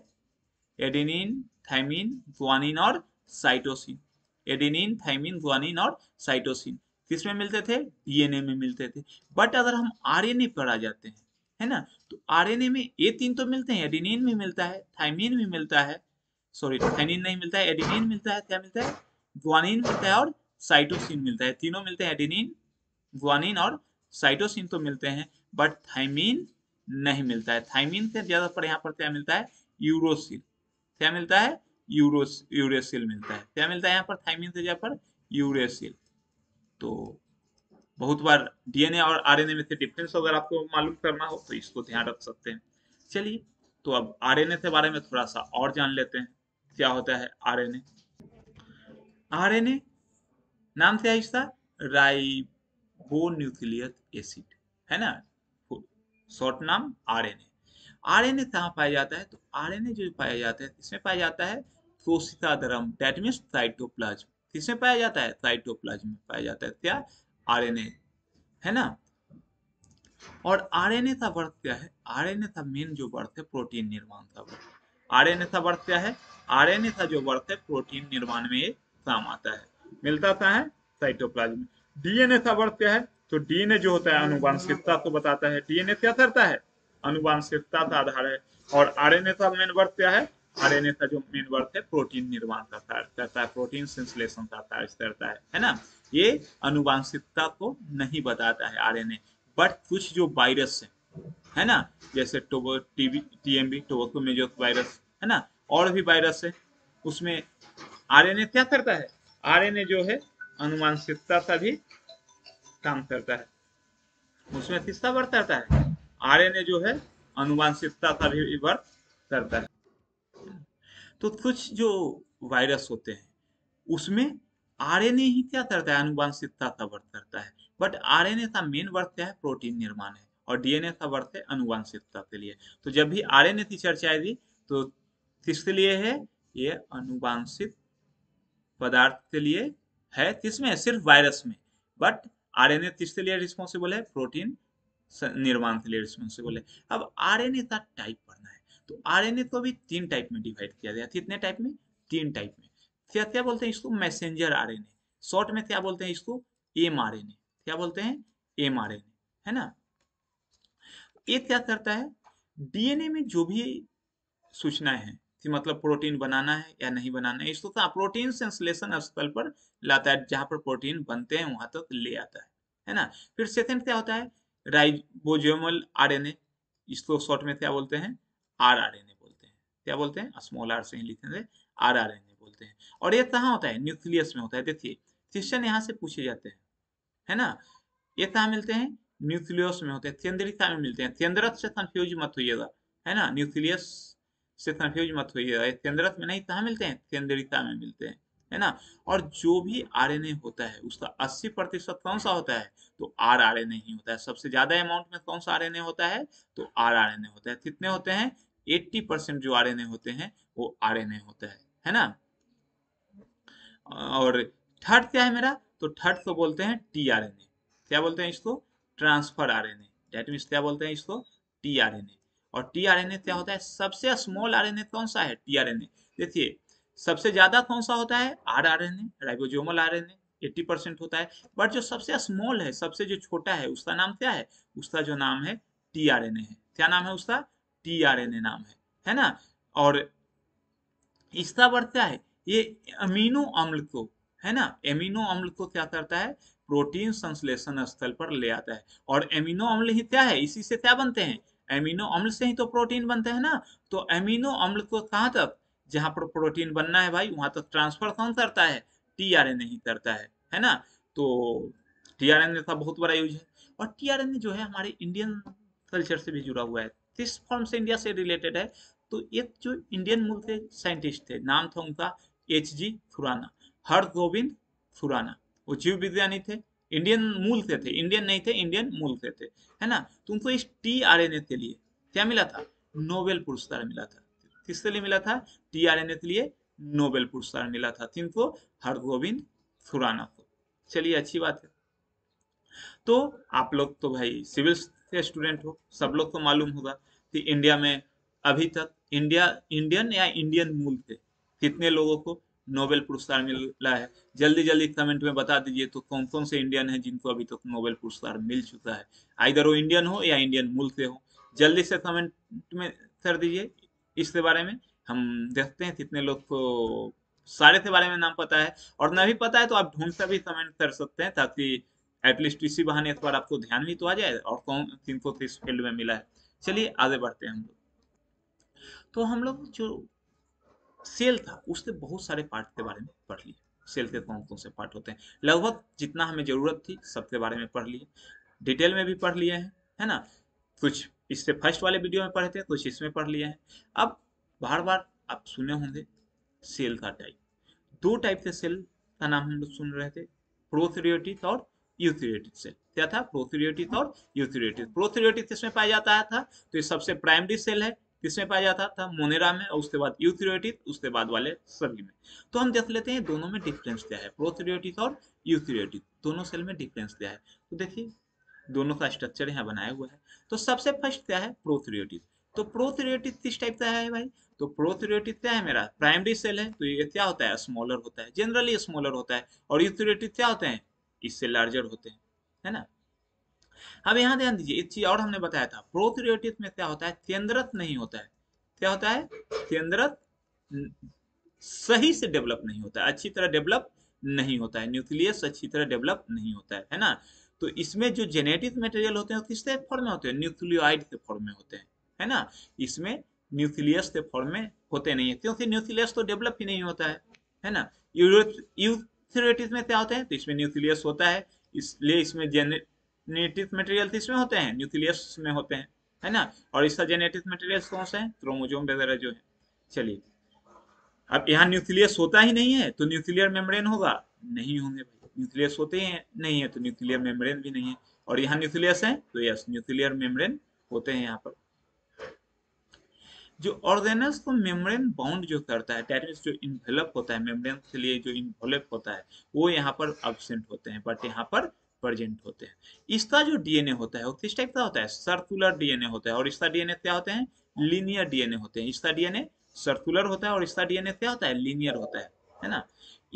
एडिनिन थाइमिन ग्वानिन और साइटोसिन एडिनिन थाइमिन ग्वानिन और साइटोसिन किस में मिलते थे डीएनए में मिलते थे बट अगर हम आरएनए पर आ जाते हैं है ना तो आरएनए में ये तीन तो मिलते हैं एडेनिन भी मिलता है थाइमिन भी मिलता है सॉरी थाइनिन नहीं मिलता है एडिनिन मिलता है क्या मिलता है ग्वानिन मिलता है और साइटोसिन मिलता है तीनों मिलते हैं एडिनिन ग्वानिन और साइटोसिन तो मिलते हैं बट थाइमिन नहीं मिलता है थाइमिन से ज्यादा पर यहाँ पर क्या मिलता है यूरोसिल क्या मिलता है यूरोस यूरेसिल मिलता है क्या मिलता है यहाँ पर थाइमिन से ज्यादा पर यूरेसिल तो बहुत बार डीएनए और आरएनए में से डिफरेंस अगर आपको मालूम करना हो तो इसको ध्यान रख सकते हैं चलिए तो अब आरएनए के बारे में थोड़ा सा और जान लेते हैं क्या होता है आरएनए आरएनए नाम से आहिस्ता राइबोन्यूक्लियक एसिड है ना शॉर्ट नाम आरएनए आरएनए कहा पाया जाता है तो आरएनए जो पाया जाता है इसमें पाया जाता है कोशिका प्रोसिताधरम डेट मीन साइटोप्लाज्म किसमें पाया जाता है साइटोप्लाज्म में पाया जाता है क्या आरएनए है ना और आरएनए का वर्क क्या है आरएनए का मेन जो वर्क है प्रोटीन निर्माण का वर्क आरएनए था वर्ष क्या है आरएनए था जो वर्ष है प्रोटीन निर्माण में काम आता है मिलता था है साइटोप्लाज्म डीएनए था बढ़ता क्या है तो डीएनए जो होता है अनुवांशिकता को तो बताता है डीएनए क्या करता है अनुवांशिकता का आधार है और आरएनए का मेन वर्थ क्या है आरएनए का जो मेन वर्थ है प्रोटीन निर्माण का कार्य करता है प्रोटीन संश्लेषण का कार्य करता है है ना ये अनुवांशिकता को नहीं बताता है आरएनए बट कुछ जो वायरस है है ना जैसे टोबो टीबी टीएमबी टोबोको वायरस है ना और भी वायरस है उसमें आरएनए क्या करता है आरएनए जो है अनुवांशिकता का भी काम करता है उसमें किसका वर्त करता है आरएनए जो है अनुवांशिकता का भी वर्त करता है तो कुछ जो वायरस होते हैं उसमें आरएनए ही क्या करता है अनुवांशिकता का वर्त करता है बट आरएनए का मेन वर्त क्या है प्रोटीन निर्माण है और डीएनए का वर्थ है अनुवांशिकता के लिए तो जब भी आरएनए की चर्चा आएगी तो किसके लिए है ये अनुवांशिक पदार्थ के लिए है किसमें सिर्फ वायरस में बट आरएनए किसके लिए रिस्पॉन्सिबल है प्रोटीन निर्माण के लिए रिस्पॉन्सिबल है अब आरएनए का टाइप पढ़ना है तो आर ए को भी तीन टाइप में डिवाइड किया गया कितने टाइप में तीन टाइप में क्या क्या बोलते हैं इसको मैसेंजर आरएनए शॉर्ट में क्या बोलते हैं इसको एम क्या बोलते हैं एम है ना ये क्या करता है डीएनए में जो भी सूचना है कि मतलब प्रोटीन बनाना है या नहीं बनाना है इसको तो प्रोटीन संश्लेषण स्थल पर लाता है जहां पर प्रोटीन बनते हैं वहां तक तो ले आता है है ना फिर सेकंड क्या होता है राइबोजोमल आरएनए इसको शॉर्ट में क्या बोलते हैं आर आर एन ए बोलते हैं क्या बोलते हैं स्मॉल आर से ही हैं आर आर एन ए बोलते हैं और ये कहाँ होता है न्यूक्लियस में होता है देखिए क्वेश्चन यहाँ से पूछे जाते हैं है ना ये कहा मिलते हैं न्यूक्लियस में होते हैं थेंद्रिता में मिलते हैं थेंद्रत से कन्फ्यूज मत होइएगा है ना न्यूक्लियस से कन्फ्यूज मत होइएगा थेंद्रत में नहीं कहाँ मिलते हैं थेंद्रिता में मिलते हैं है ना और जो भी आर होता है उसका अस्सी प्रतिशत कौन सा होता है तो आर आर एन ही होता है सबसे ज्यादा अमाउंट में कौन सा आर होता है तो आर आर होता है कितने होते हैं एट्टी परसेंट जो आर होते हैं वो आर होता है है ना और थर्ड क्या है मेरा तो थर्ड को बोलते हैं टी क्या बोलते हैं इसको ट्रांसफर आरएनए डेट मीन्स क्या बोलते हैं इसको टीआरएनए और टीआरएनए क्या होता है सबसे स्मॉल आरएनए कौन सा है टीआरएनए देखिए सबसे ज्यादा कौन सा होता है R R N A ribosomal R N eighty percent होता है बट जो सबसे स्मॉल है सबसे जो छोटा है उसका नाम क्या है उसका जो नाम है टी आर एन ए है क्या नाम है उसका टी आर एन ए नाम है है ना और इसका वर्ग क्या है ये अमीनो अम्ल को है ना एमिनो अम्ल को क्या करता है प्रोटीन संश्लेषण स्थल पर ले आता है और एमिनो अम्ल ही क्या है इसी से क्या बनते हैं एमिनो अम्ल से ही तो प्रोटीन बनते हैं ना तो एमिनो अम्ल को कहाँ तक जहाँ पर प्रोटीन बनना है भाई वहां तक ट्रांसफर कौन करता है टी आर एन नहीं करता है है ना तो टी आर एन का बहुत बड़ा यूज है और टी आर एन जो है हमारे इंडियन कल्चर से भी जुड़ा हुआ है किस फॉर्म से इंडिया से रिलेटेड है तो एक जो इंडियन मूल के साइंटिस्ट थे नाम था उनका एच जी खुराना हर गोविंद खुराना वो जीव विज्ञानी थे इंडियन मूल से थे इंडियन नहीं थे इंडियन मूल से थे है ना तो उनको इस टी आर एन ए के लिए क्या मिला था नोबेल पुरस्कार मिला था किसके लिए मिला था टी आर एन ए के लिए नोबेल पुरस्कार मिला था किनको हरगोविंद खुराना को चलिए अच्छी बात है तो आप लोग तो भाई सिविल से स्टूडेंट हो सब लोग को मालूम होगा कि इंडिया में अभी तक इंडिया इंडियन या इंडियन मूल थे कितने लोगों को नोबेल पुरस्कार मिला है जल्दी जल्दी कमेंट में बता दीजिए तो कौन कौन से इंडियन हैं जिनको अभी तक तो नोबेल पुरस्कार मिल चुका है आइधर वो इंडियन हो या इंडियन मूल से हो जल्दी से कमेंट में कर दीजिए इसके बारे में हम देखते हैं कितने लोग को सारे के बारे में नाम पता है और न भी पता है तो आप ढूंढ भी कमेंट कर सकते हैं ताकि एटलीस्ट इसी बहाने इस बार आपको ध्यान भी तो आ जाए और कौन किनको किस फील्ड में मिला है चलिए आगे बढ़ते हैं हम लोग तो हम लोग जो सेल था उसने बहुत सारे पार्ट के बारे में पढ़ लिया सेल के कौन कौन से पार्ट होते हैं लगभग जितना हमें जरूरत थी सबके बारे में पढ़ लिए डिटेल में भी पढ़ लिए हैं है ना कुछ इससे फर्स्ट वाले वीडियो में पढ़े थे कुछ इसमें पढ़ लिए हैं अब बार बार आप सुने होंगे सेल का टाइप दो टाइप के सेल का नाम हम लोग सुन रहे थे प्रोथरियोटिक और यूथरियोटिक सेल क्या था प्रोथरियोटिक और यूथरियोटिक प्रोथरियोटिक इसमें पाया जाता था तो ये सबसे प्राइमरी सेल है किसमें पाया जाता था मोनेरा में और उसके बाद यूथ्रियोटिस उसके बाद वाले सभी में तो हम देख लेते हैं दोनों में डिफरेंस क्या है प्रोथ्रियोटिस और यूथ्रियोटिस दोनों सेल में डिफरेंस क्या है तो देखिए दोनों का स्ट्रक्चर यहाँ बनाया हुआ है तो सबसे फर्स्ट क्या है प्रोथ्रियोटिस तो प्रोथ्रियोटिस किस टाइप का है भाई तो प्रोथ्रियोटिस क्या है मेरा प्राइमरी सेल है तो ये क्या होता है स्मॉलर होता है जनरली स्मॉलर होता है और यूथ्रियोटिस क्या होते हैं इससे लार्जर होते हैं है ना अब यहाँ ध्यान दीजिए एक चीज और हमने बताया था प्रोथोरियोटिस में क्या होता है केंद्रत नहीं होता है क्या होता है केंद्रत सही से डेवलप नहीं होता है अच्छी तरह डेवलप नहीं होता है न्यूक्लियस अच्छी तरह डेवलप नहीं होता है है ना तो इसमें जो जेनेटिक मटेरियल होते हैं किसके फॉर्म में होते हैं न्यूक्लियोइड के फॉर्म में होते हैं है ना इसमें न्यूक्लियस के फॉर्म में होते नहीं है क्योंकि न्यूक्लियस तो डेवलप ही नहीं होता है है ना यूरोथ में क्या होता है तो इसमें न्यूक्लियस होता है इसलिए इसमें जेनेटिक मटेरियल इसमें होते हैं न्यूक्लियस में होते हैं है ना और इसका जेनेटिक मटेरियल कौन सा है क्रोमोजोम वगैरह जो है चलिए अब यहाँ न्यूक्लियस होता ही नहीं है तो न्यूक्लियर मेम्ब्रेन होगा नहीं होंगे भाई न्यूक्लियस होते हैं नहीं है तो न्यूक्लियर मेम्ब्रेन भी नहीं है और यहाँ न्यूक्लियस है तो यस न्यूक्लियर मेम्ब्रेन होते हैं यहाँ पर जो ऑर्गेनस को मेम्ब्रेन बाउंड जो करता है दैट मीन्स जो इन्वेलप होता है मेम्ब्रेन के लिए जो इन्वेलप होता है वो यहाँ पर अब्सेंट होते हैं बट यहाँ पर प्रेजेंट होते हैं इसका जो डीएनए होता है वो किस टाइप का होता है सर्कुलर डीएनए होता है और इसका डीएनए क्या होते हैं लीनियर डीएनए होते हैं इसका डीएनए सर्कुलर होता है और इसका डीएनए क्या होता है लीनियर होता है है ना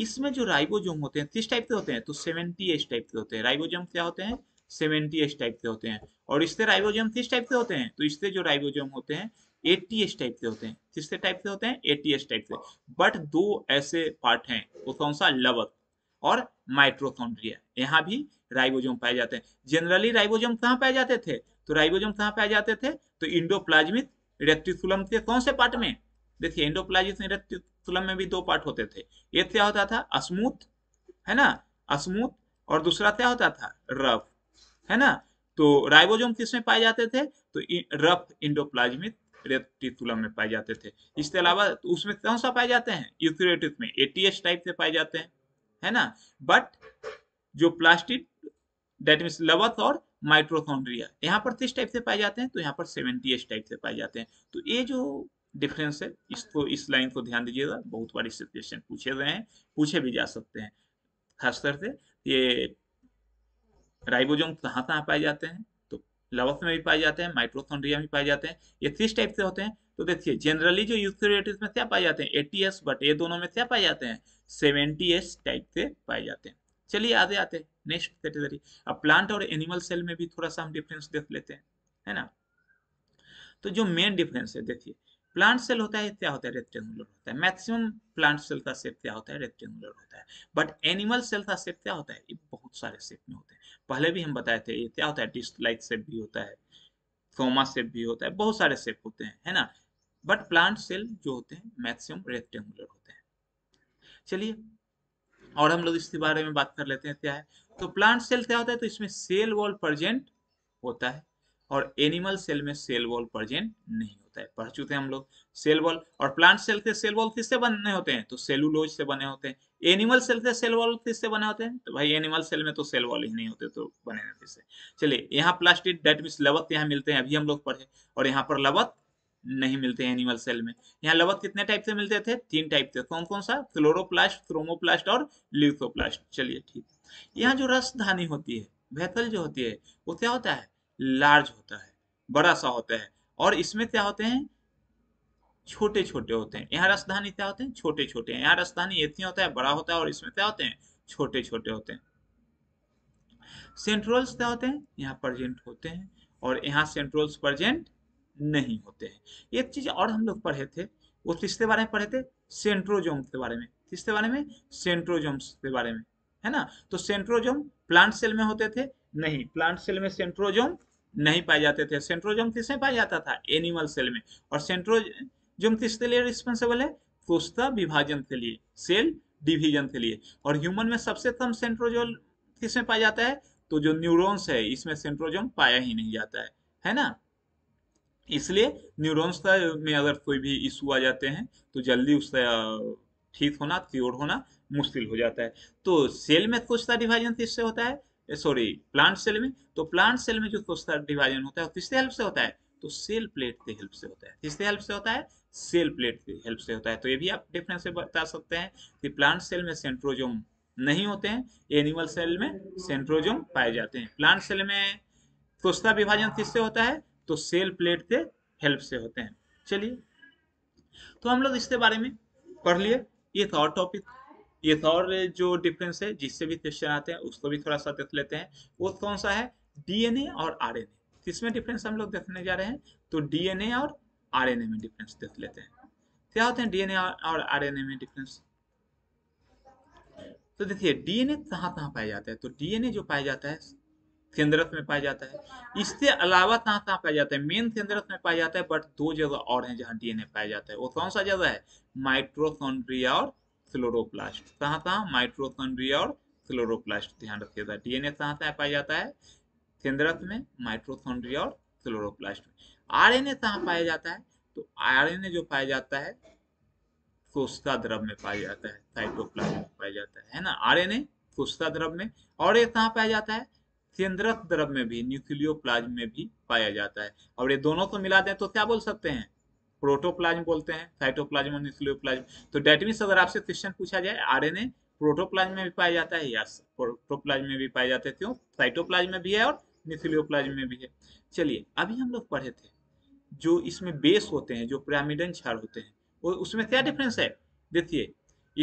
इसमें जो राइबोजोम होते हैं किस टाइप के होते हैं तो सेवेंटी एच टाइप के होते हैं राइबोजोम क्या होते हैं सेवेंटी एच टाइप के होते हैं और इससे राइबोजोम किस टाइप के होते हैं तो इससे जो राइबोजोम होते हैं एटी एच टाइप के होते हैं किससे टाइप के होते हैं एटी एच टाइप के बट दो ऐसे पार्ट हैं वो कौन सा लवक और माइट्रोकॉन्ड्रिया यहाँ भी राइबोजोम पाए जाते हैं जनरली राइबोजोम कहाँ पाए जाते थे तो राइबोजोम कहाँ पाए जाते थे तो इंडोप्लाज्मिक रेक्टिकुलम के कौन से पार्ट में देखिए इंडोप्लाज्मिक रेक्टिकुलम में भी दो पार्ट होते थे एक क्या होता था स्मूथ है ना स्मूथ और दूसरा क्या होता था रफ है ना तो राइबोजोम किसमें पाए जाते थे तो रफ इंडोप्लाज्मिक रेटिकुलम में पाए जाते थे इसके अलावा तो उसमें कौन सा पाए जाते हैं यूथरेटिस में एटीएस टाइप से पाए जाते हैं है ना बट जो प्लास्टिक दैट मीन लवथ और माइट्रोथोन्ड्रिया यहाँ पर तीस टाइप से पाए जाते हैं तो यहाँ पर सेवेंटी एस टाइप से पाए जाते हैं तो ये जो डिफरेंस है इसको इस लाइन को ध्यान दीजिएगा बहुत बार इससे क्वेश्चन पूछे गए हैं पूछे भी जा सकते हैं खासतौर से ये राइबोजोम कहाँ कहाँ पाए जाते हैं तो लवस में भी पाए जाते हैं माइट्रोथोन्ड्रिया में पाए जाते हैं ये तीस टाइप से होते हैं तो देखिए जनरली जो यूक्रेटिस में क्या पाए जाते हैं एटीएस बट ये दोनों में क्या पाए जाते हैं सेवेंटी एस टाइप से पाए जाते हैं चलिए आगे आते हैं नेक्स्ट कैटेगरी अब प्लांट और एनिमल सेल में भी थोड़ा सा हम डिफरेंस देख लेते हैं है ना तो जो मेन डिफरेंस है देखिए प्लांट सेल होता है क्या होता है रेक्टेंगुलर होता है मैक्सिमम प्लांट सेल का शेप क्या होता है रेक्टेंगुलर होता है बट एनिमल सेल का शेप क्या होता है ये बहुत सारे शेप में होते हैं पहले भी हम बताए थे ये क्या होता है डिस्क लाइक शेप भी होता है थोमा शेप भी होता है बहुत सारे शेप होते हैं है ना बट प्लांट सेल जो होते हैं मैक्सिमम रेक्टेंगुलर होते हैं चलिए और हम लोग इसके बारे में बात कर लेते हैं क्या है तो प्लांट सेल क्या होता है तो इसमें सेल वॉल प्रजेंट होता है और एनिमल सेल में सेल वॉल प्रजेंट नहीं होता है पढ़ चुके हैं हम लोग सेल वॉल और प्लांट सेल के सेल वॉल किससे बने होते हैं तो सेलुलोज से बने होते हैं एनिमल सेल के सेल वॉल किससे बने होते हैं तो भाई एनिमल सेल में तो सेल वॉल ही नहीं होते तो बने किससे चलिए यहाँ प्लास्टिक डेट मीन लवत यहाँ मिलते हैं अभी हम लोग पढ़े और यहाँ पर लवत नहीं मिलते हैं एनिमल सेल में यहाँ लवक कितने टाइप से मिलते थे तीन टाइप थे कौन कौन सा क्लोरोप्लास्ट क्रोमोप्लास्ट और ल्यूकोप्लास्ट चलिए ठीक यहाँ जो रसधानी होती है भैथल जो होती है वो क्या होता है लार्ज होता है बड़ा सा होता है और इसमें क्या होते हैं छोटे छोटे होते हैं यहाँ रसधानी क्या होते हैं छोटे छोटे हैं यहाँ रसधानी इतनी होता है बड़ा होता है और इसमें क्या होते हैं छोटे छोटे होते हैं सेंट्रोल्स क्या होते हैं यहाँ प्रजेंट होते हैं और यहाँ सेंट्रोल्स प्रजेंट नहीं होते हैं एक चीज और हम लोग पढ़े थे वो किसके बारे में पढ़े थे सेंट्रोजोम के बारे में किसके बारे में सेंट्रोजोम्स के बारे में है ना तो सेंट्रोजोम प्लांट सेल में होते थे नहीं प्लांट सेल में सेंट्रोजोम नहीं पाए जाते थे सेंट्रोजोम किसमें पाया जाता था एनिमल सेल में और सेंट्रोजोम किसके लिए रिस्पॉन्सिबल है कोष्ठता विभाजन के लिए सेल डिवीजन के लिए और ह्यूमन में सबसे कम सेंट्रोजोम किसमें पाया जाता है तो जो न्यूरॉन्स है इसमें सेंट्रोजोम पाया ही नहीं जाता है है ना इसलिए न्यूरॉन्स में अगर कोई भी इशू आ जाते हैं तो जल्दी उसका ठीक होना क्योर होना मुश्किल हो जाता है तो सेल में कोशिका डिवाइजन किससे होता है सॉरी प्लांट सेल में तो प्लांट सेल में जो कोशिका डिवाइजन होता है किससे हेल्प से होता है तो सेल प्लेट के हेल्प से होता है किसके हेल्प से होता है सेल प्लेट के हेल्प से होता है तो ये भी आप डिफरेंस से बता सकते हैं कि प्लांट सेल में सेंट्रोजोम नहीं होते हैं एनिमल सेल में सेंट्रोजोम पाए जाते हैं प्लांट सेल में कोशिका विभाजन किससे होता है तो सेल प्लेट के हेल्प से होते हैं चलिए तो हम लोग इसके बारे में पढ़ लिए ये था और टॉपिक ये था और जो डिफरेंस है जिससे भी क्वेश्चन आते हैं उसको भी थोड़ा सा देख लेते हैं वो कौन सा है डीएनए और आरएनए किसमें डिफरेंस हम लोग देखने जा रहे हैं तो डीएनए और आरएनए में डिफरेंस देख लेते हैं क्या होते हैं डीएनए और आरएनए में डिफरेंस तो देखिए डीएनए कहाँ कहाँ पाया जाता है तो डीएनए जो पाया जाता है सेंद्रस में पाया जाता है इसके अलावा कहाँ कहाँ पाया जाता है मेन सेंद्रस में पाया जाता है बट दो जगह और हैं जहाँ डीएनए पाया जाता है वो कौन सा जगह है माइट्रोसोन्ड्रिया और क्लोरोप्लास्ट कहाँ कहाँ माइट्रोसोन्ड्रिया और क्लोरोप्लास्ट ध्यान रखिएगा डीएनए कहाँ कहाँ पाया जाता है सेंद्रस में माइट्रोसोन्ड्रिया और क्लोरोप्लास्ट में आरएनए कहाँ पाया जाता है तो ए जो पाया जाता है कोशिका द्रव में पाया जाता है साइटोप्लाज्म में पाया जाता है ना आरएनए कोशिका द्रव में और ये कहाँ पाया जाता है केंद्रक द्रव में भी न्यूक्लियो में भी पाया जाता है और ये दोनों को मिला दें तो क्या बोल सकते हैं प्रोटोप्लाज्म बोलते हैं साइटोप्लाज्म और न्यूक्लियो तो डेट अगर आपसे क्वेश्चन पूछा जाए आर एन में भी पाया जाता है या प्रोटोप्लाज में भी पाया जाता है क्यों साइटोप्लाज में भी है और न्यूक्लियो में भी है चलिए अभी हम लोग पढ़े थे जो इसमें बेस होते हैं जो प्रामिडन क्षार होते हैं वो उसमें क्या डिफरेंस है देखिए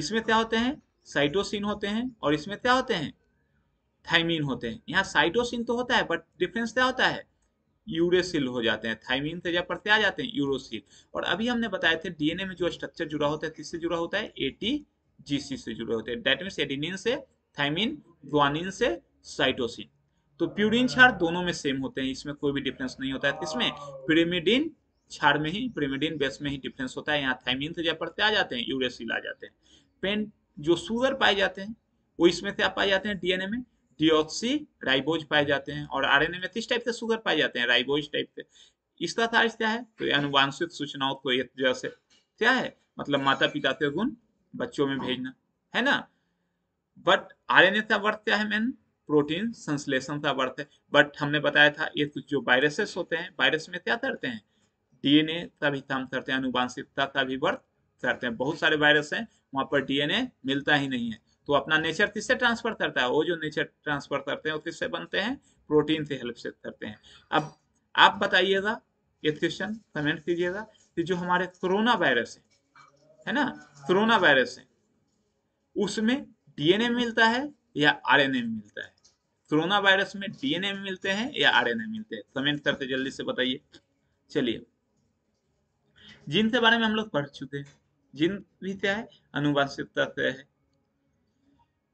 इसमें क्या होते हैं साइटोसिन होते हैं और इसमें क्या होते हैं थाइमिन होते हैं यहाँ साइटोसिन तो होता है बट डिफरेंस क्या होता है यूरेसिल हो जाते हैं थाइमिन से जब पढ़ते आ जाते हैं यूरोसिल और अभी हमने बताए थे डीएनए में जो स्ट्रक्चर जुड़ा होता है किससे जुड़ा होता है एटीजीसी से जुड़े होते हैं डेट मीन एडिनिन से थाइमिन ग्वानिन से साइटोसिन तो प्यूरिन छार दोनों में सेम होते हैं इसमें कोई भी डिफरेंस नहीं होता है तो इसमें प्रिमिडिन छार में ही प्रिमिडिन बेस में ही डिफरेंस होता है यहाँ थाइमिन से जब पढ़ते आ जाते हैं यूरेसिल आ जाते हैं पेन जो सुगर पाए जाते हैं वो इसमें से आप पाए जाते हैं डीएनए में डिऑक्सी राइबोज पाए जाते हैं और आरएनए में किस टाइप के सुगर पाए जाते हैं राइबोज टाइप के इसका तारीख क्या है तो अनुवांशिक सूचनाओं को जैसे क्या है मतलब माता पिता के गुण बच्चों में भेजना है ना बट आरएनए का वर्थ क्या है मैन प्रोटीन संश्लेषण का वर्त है बट हमने बताया था ये कुछ जो वायरसेस होते हैं वायरस में क्या करते हैं डीएनए का भी काम करते हैं अनुवांशिकता का भी वर्त करते हैं बहुत सारे वायरस हैं वहां पर डीएनए मिलता ही नहीं है तो अपना नेचर किससे ट्रांसफर करता है वो जो नेचर ट्रांसफर करते हैं वो किससे बनते हैं प्रोटीन से हेल्प से करते हैं अब आप बताइएगा ये क्वेश्चन कमेंट कीजिएगा कि जो हमारे कोरोना वायरस है है ना कोरोना वायरस है उसमें डीएनए मिलता है या आरएनए मिलता है कोरोना वायरस में डीएनए मिलते हैं या आरएनए मिलते हैं कमेंट करते जल्दी से बताइए चलिए जिनके बारे में हम लोग पढ़ चुके हैं जिन भी क्या है अनुवांशिकता क्या है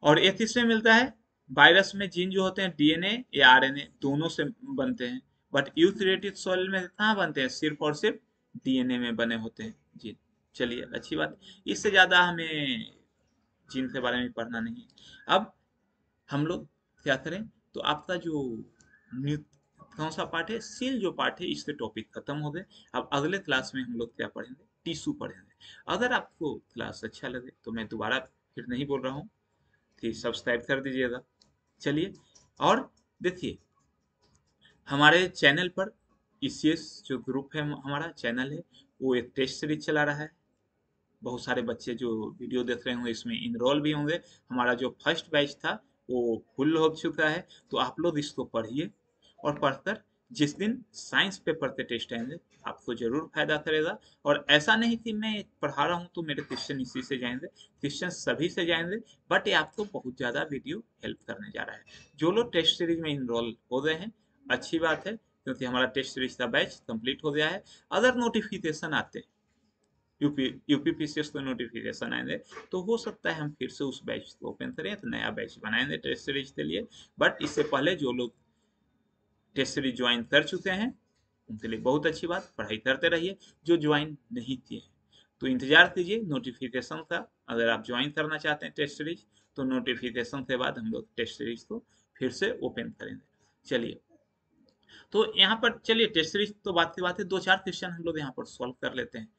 और ये किससे मिलता है वायरस में जीन जो होते हैं डीएनए या आरएनए दोनों से बनते हैं बट यूथरेटिक सॉइल में कहाँ बनते हैं सिर्फ और सिर्फ डीएनए में बने होते हैं जीन चलिए अच्छी बात इससे ज़्यादा हमें जीन के बारे में पढ़ना नहीं है अब हम लोग क्या करें तो आपका जो कौन सा पार्ट है सील जो पार्ट है इससे टॉपिक खत्म हो गए अब अगले क्लास में हम लोग क्या पढ़ेंगे टिश्यू पढ़ेंगे अगर आपको क्लास अच्छा लगे तो मैं दोबारा फिर नहीं बोल रहा हूँ कि सब्सक्राइब कर दीजिएगा चलिए और देखिए हमारे चैनल पर ई e जो ग्रुप है हमारा चैनल है वो एक टेस्ट सीरीज चला रहा है बहुत सारे बच्चे जो वीडियो देख रहे होंगे इसमें इनरोल भी होंगे हमारा जो फर्स्ट बैच था वो फुल हो चुका है तो आप लोग इसको पढ़िए और पढ़कर जिस दिन साइंस पेपर के टेस्ट आएंगे आपको जरूर फायदा करेगा और ऐसा नहीं कि मैं पढ़ा रहा हूँ तो मेरे क्वेश्चन इसी से जाएंगे क्वेश्चन सभी से जाएंगे बट ये आपको बहुत ज़्यादा वीडियो हेल्प करने जा रहा है जो लोग टेस्ट सीरीज में इनरोल हो गए हैं अच्छी बात है क्योंकि हमारा टेस्ट सीरीज का बैच कम्प्लीट हो गया है अगर नोटिफिकेशन आते हैं यूपी पी सी एस को नोटिफिकेशन आएंगे तो हो सकता है हम फिर से उस बैच को ओपन करें तो नया बैच बनाएंगे टेस्ट सीरीज के लिए बट इससे पहले जो लोग टेस्ट सीरीज ज्वाइन कर चुके हैं उनके लिए बहुत अच्छी बात पढ़ाई करते रहिए जो ज्वाइन नहीं किए हैं तो इंतजार कीजिए नोटिफिकेशन का अगर आप ज्वाइन करना चाहते हैं टेस्ट सीरीज तो नोटिफिकेशन के बाद हम लोग टेस्ट सीरीज को फिर से ओपन करेंगे चलिए तो यहाँ पर चलिए टेस्ट सीरीज तो बात की बात है दो चार क्वेश्चन हम लोग यहाँ पर सॉल्व कर लेते हैं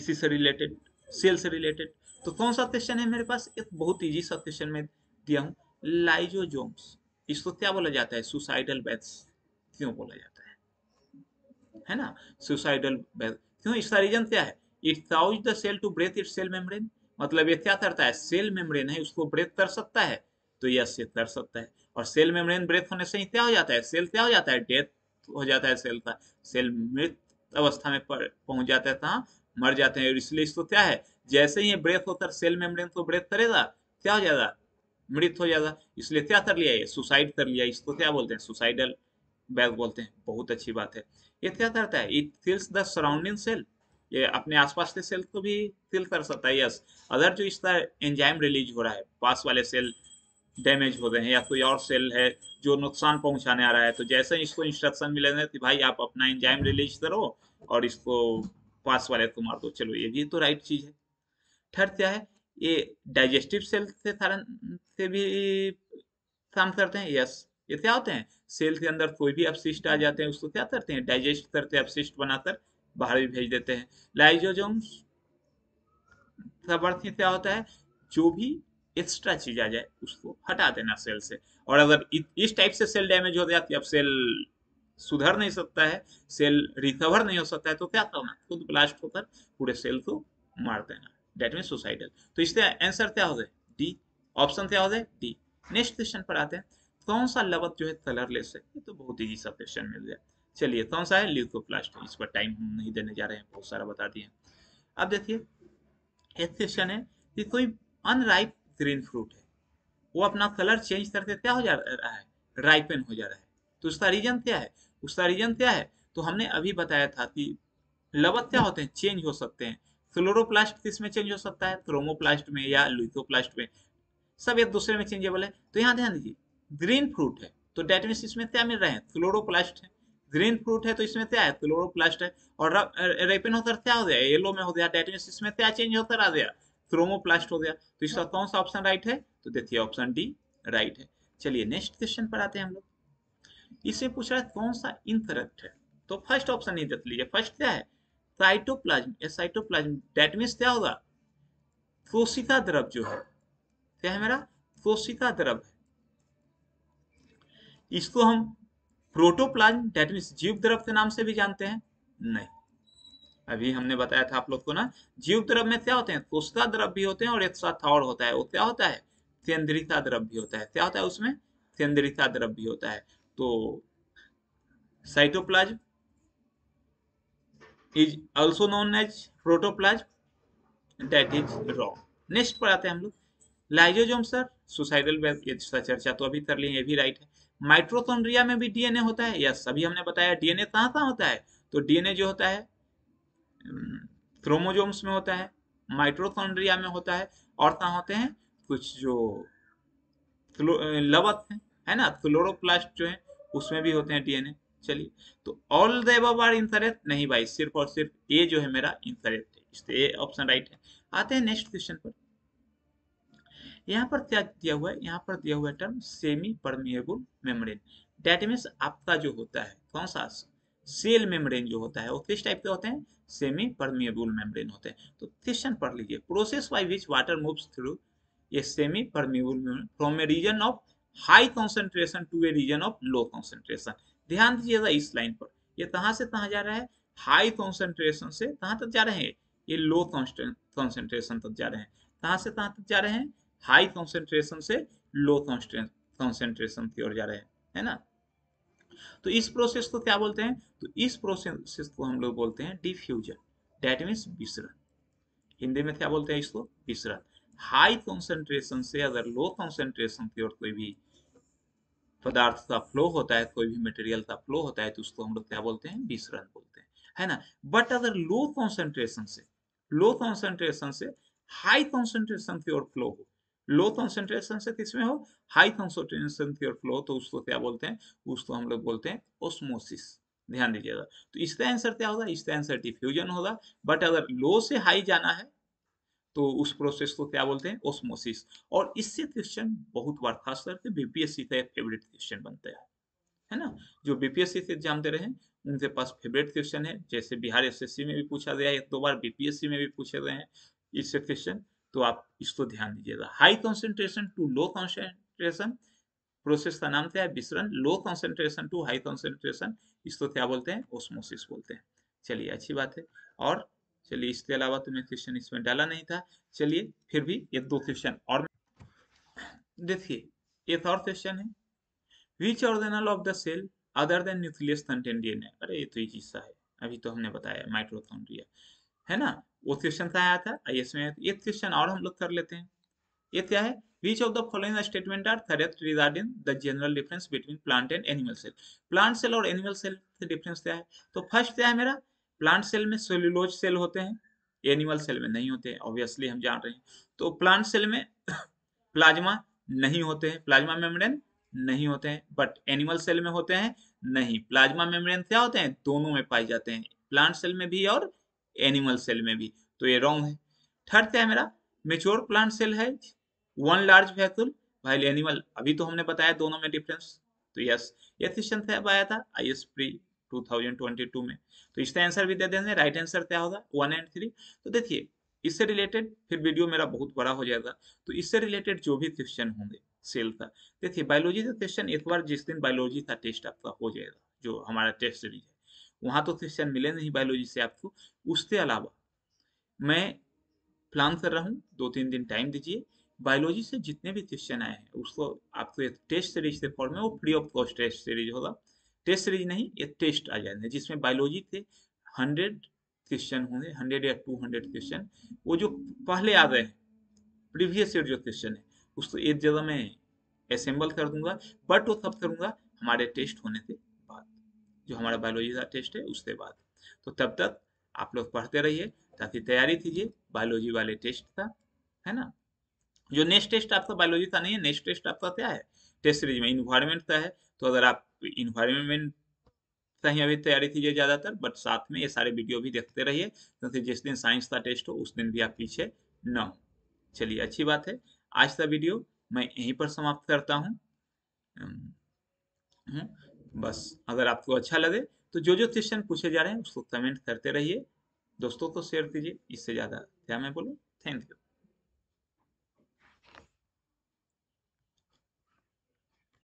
इसी से रिलेटेड सेल से रिलेटेड तो कौन सा क्वेश्चन है मेरे पास एक बहुत ईजी सा क्वेश्चन में दिया हूँ लाइजोजोम्स इसको क्या बोला जाता है सुसाइडल बैथ्स क्यों बोला जाता है है ना सुसाइडल क्यों इसका रीजन क्या है it sows the cell to breathe it cell membrane मतलब ये क्या करता है सेल मेम्ब्रेन है उसको ब्रेथ कर सकता है तो यस ये कर सकता है और सेल मेम्ब्रेन ब्रेथ होने से ही क्या हो जाता है सेल क्या हो जाता है डेथ हो जाता है सेल का सेल मृत अवस्था में पहुंच जाता है कहाँ मर जाते हैं इसलिए इसको क्या है जैसे ही ब्रेथ होता है सेल मेम्ब्रेन को ब्रेथ करेगा क्या हो जाएगा मृत हो जाएगा इसलिए क्या कर लिया ये सुसाइड कर लिया इसको क्या बोलते हैं सुसाइडल बैग बोलते हैं बहुत अच्छी बात है ये क्या करता है it fills the surrounding cell ये अपने आसपास के सेल को भी फिल कर सकता है यस अगर जो इसका एंजाइम रिलीज हो रहा है पास वाले सेल डैमेज हो रहे हैं या कोई और सेल है जो नुकसान पहुंचाने आ रहा है तो जैसे इसको इंस्ट्रक्शन मिले कि भाई आप अपना एंजाइम रिलीज करो और इसको पास वाले को मार दो चलो ये भी तो राइट चीज़ है थर्ड क्या है ये डाइजेस्टिव सेल से से भी काम करते हैं यस ये क्या होते हैं सेल के अंदर कोई भी अपशिष्ट आ जाते हैं उसको क्या करते हैं डाइजेस्ट करते हैं अपशिष्ट बनाकर बाहर भी भेज देते हैं लाइजोजोम्स क्या होता है जो भी एक्स्ट्रा चीज आ जाए उसको हटा देना सेल से और अगर इस टाइप से सेल डैमेज हो गया कि तो अब सेल सुधर नहीं सकता है सेल रिकवर नहीं हो सकता है तो क्या करना खुद ब्लास्ट होकर पूरे सेल को मार देना डेट मीन सुसाइडल तो इसका आंसर क्या हो गए डी ऑप्शन क्या हो गए डी नेक्स्ट क्वेश्चन पर आते हैं कौन सा लवक जो है कलरलेस है ये तो बहुत ईजी सा क्वेश्चन मिल गया चलिए कौन सा है ल्यूकोप्लास्ट इस पर टाइम हम नहीं देने जा रहे हैं बहुत सारा बता दिए अब देखिए एक क्वेश्चन है कि कोई अनराइप ग्रीन फ्रूट है वो अपना कलर चेंज करके क्या हो जा रहा है राइपन हो जा रहा है तो उसका रीजन क्या है उसका रीजन क्या है तो हमने अभी बताया था कि लवक क्या होते हैं चेंज हो सकते हैं क्लोरोप्लास्ट किस में चेंज हो सकता है क्रोमोप्लास्ट में या ल्यूकोप्लास्ट में सब एक दूसरे में चेंजेबल है तो यहाँ ध्यान दीजिए ग्रीन फ्रूट है तो डेट मीन इसमें क्या मिल रहे हैं क्लोरोप्लास्ट है ग्रीन फ्रूट है तो इसमें क्या है क्लोरोप्लास्ट है और रेपिन होता क्या हो गया येलो में हो गया डेट मीन इसमें क्या चेंज होता आ गया क्रोमोप्लास्ट हो गया तो इसका हाँ। कौन सा ऑप्शन राइट है तो देखिए ऑप्शन डी राइट है चलिए नेक्स्ट क्वेश्चन पर आते हैं हम लोग इसे पूछ रहा है कौन सा इनकरेक्ट है तो फर्स्ट ऑप्शन ही देख लीजिए फर्स्ट क्या है साइटोप्लाज्म या साइटोप्लाज्म डेट मीन्स क्या होगा कोशिका द्रव जो है क्या है मेरा कोशिका द्रव है इसको हम प्रोटोप्लाज्म डेट मीन जीव द्रव के नाम से भी जानते हैं नहीं अभी हमने बताया था आप लोग को ना जीव द्रव में क्या होते हैं कोशिका द्रव भी होते हैं और एक साथ और होता है वो क्या होता है केंद्रिता द्रव भी होता है क्या होता है उसमें केंद्रिता द्रव भी होता है तो cytoplasm is also known as protoplasm that is raw next पर आते हैं हम लोग लाइजोजोम सर सुसाइडल ये तो चर्चा तो अभी कर ली ये भी राइट है माइट्रोकॉन्ड्रिया में भी डीएनए होता है यस अभी हमने बताया डीएनए कहाँ कहाँ होता है तो डीएनए जो होता है क्रोमोजोम्स में होता है माइट्रोकॉन्ड्रिया में होता है और कहाँ होते हैं कुछ जो लवक है, है ना क्लोरोप्लास्ट जो है उसमें भी होते हैं डीएनए चलिए तो all the above are incorrect नहीं भाई सिर्फ और सिर्फ ए जो है मेरा इनकरेक्ट है इसलिए ऑप्शन राइट है आते हैं नेक्स्ट क्वेश्चन पर यहाँ पर क्या दिया हुआ है यहाँ पर दिया हुआ है term semi permeable membrane that means आपका जो होता है कौन सा सेल मेम्ब्रेन जो होता है वो किस टाइप के होते हैं सेमी परमिएबल मेम्ब्रेन होते हैं तो क्वेश्चन पढ़ लीजिए process by which water moves through ये semi permeable from a region of high concentration to a region of low concentration ध्यान दीजिएगा इस लाइन पर ये कहाँ से कहाँ जा रहा है हाई कॉन्सेंट्रेशन से कहाँ तक जा रहे हैं ये लो कॉन्सेंट्रेशन तक जा रहे हैं कहाँ से कहाँ तक जा रहे हैं हाई कॉन्सेंट्रेशन से लो कॉन्सेंट्रेशन की ओर जा रहे हैं है ना तो इस प्रोसेस को क्या बोलते हैं तो इस प्रोसेस को हम लोग बोलते हैं डिफ्यूजन डेट मीन विसरण हिंदी में क्या बोलते हैं इसको विसरण हाई कॉन्सेंट्रेशन से अगर लो कॉन्सेंट्रेशन की ओर कोई भी पदार्थ का फ्लो होता है कोई भी मटेरियल का फ्लो होता है तो उसको हम लोग क्या बोलते हैं विसरण बोलते हैं है ना बट अगर लो कॉन्सेंट्रेशन से लो कॉन्सेंट्रेशन से हाई कॉन्सेंट्रेशन की ओर फ्लो हो लो कॉन्सेंट्रेशन से किसमें हो हाई कॉन्सेंट्रेशन की ओर फ्लो तो उसको क्या बोलते हैं उसको हम लोग बोलते हैं ओस्मोसिस ध्यान दीजिएगा तो इसका आंसर क्या होगा इसका आंसर डिफ्यूजन होगा बट अगर लो से हाई जाना है तो उस प्रोसेस को क्या बोलते हैं ओस्मोसिस और इससे क्वेश्चन बहुत बार खास करके बीपीएससी का फेवरेट क्वेश्चन बनता है है ना जो बीपीएससी से एग्जाम दे रहे हैं उनके पास फेवरेट क्वेश्चन है जैसे बिहार एसएससी में भी पूछा गया है एक दो बार बीपीएससी में भी पूछे गए हैं इससे क्वेश्चन तो आप इसको ध्यान दीजिएगा high concentration to low concentration process का नाम क्या है विसरण low concentration to high concentration इसको क्या बोलते हैं ओस्मोसिस बोलते हैं चलिए अच्छी बात है और चलिए इसके अलावा तो मैं क्वेश्चन इसमें डाला नहीं था चलिए फिर भी एक दो क्वेश्चन और देखिए एक और क्वेश्चन है which organelle of the cell other than nucleus contain DNA अरे ये तो ये सा है अभी तो हमने बताया माइट्रोथोन्ड्रिया है ना वो क्वेश्चन से आया था आई में ये क्वेश्चन और हम लोग कर लेते हैं ये क्या है which of the following statement are correct regarding the general difference between plant and animal cell plant cell और एनिमल सेल से difference क्या है तो फर्स्ट क्या है मेरा प्लांट सेल में सेलुलोज सेल होते हैं एनिमल सेल में नहीं होते ऑब्वियसली हम जान रहे हैं तो प्लांट सेल में प्लाज्मा नहीं होते हैं प्लाज्मा मेम्ब्रेन नहीं होते हैं बट एनिमल सेल में होते हैं नहीं प्लाज्मा मेम्ब्रेन क्या होते हैं दोनों में पाए जाते हैं प्लांट सेल में भी और एनिमल सेल में भी तो ये रॉन्ग है थर्ड क्या है मेरा मेच्योर प्लांट सेल है one large vacuole while animal अभी तो हमने बताया दोनों में डिफरेंस तो यस ये क्वेश्चन था आया था आई एस प्री टू में तो इसका आंसर भी दे देंगे राइट आंसर क्या होगा वन एंड थ्री तो देखिए इससे रिलेटेड फिर वीडियो मेरा बहुत बड़ा हो जाएगा तो इससे रिलेटेड जो भी क्वेश्चन होंगे सेल का देखिए बायोलॉजी का क्वेश्चन एक बार जिस दिन बायोलॉजी का टेस्ट आपका हो जाएगा जो हमारा टेस्ट सीरीज है वहां तो क्वेश्चन मिले नहीं बायोलॉजी से आपको उसके अलावा मैं प्लान कर रहा हूँ दो तीन दिन टाइम दीजिए बायोलॉजी से जितने भी क्वेश्चन आए हैं उसको आपको एक टेस्ट सीरीज के फॉर्म में वो free of cost test series होगा टेस्ट सीरीज नहीं एक टेस्ट आ जाएंगे जिसमें बायोलॉजी के हंड्रेड क्वेश्चन होंगे हंड्रेड या टू हंड्रेड क्वेश्चन वो जो पहले आ गए हैं प्रीवियस ईयर जो क्वेश्चन है उसको एक जगह मैं असेंबल कर दूंगा बट वो तब करूंगा हमारे टेस्ट होने से जो हमारा बायोलॉजी का टेस्ट है उसके बाद तो तब तक आप लोग पढ़ते रहिए ताकि तैयारी कीजिए बायोलॉजी वाले टेस्ट का है ना जो नेक्स्ट टेस्ट आपका बायोलॉजी का नहीं है नेक्स्ट टेस्ट आपका क्या है टेस्ट सीरीज में इन्वायरमेंट का है तो अगर आप इन्वायरमेंट का ही अभी तैयारी कीजिए ज़्यादातर बट साथ में ये सारे वीडियो भी देखते रहिए क्योंकि तो जिस दिन साइंस का टेस्ट हो उस दिन भी आप पीछे न हो चलिए अच्छी बात है आज का वीडियो मैं यहीं पर समाप्त करता हूँ बस अगर आपको अच्छा लगे तो जो जो क्वेश्चन पूछे जा रहे हैं उसको कमेंट करते रहिए दोस्तों को शेयर कीजिए इससे ज़्यादा क्या मैं बोलूँ थैंक यू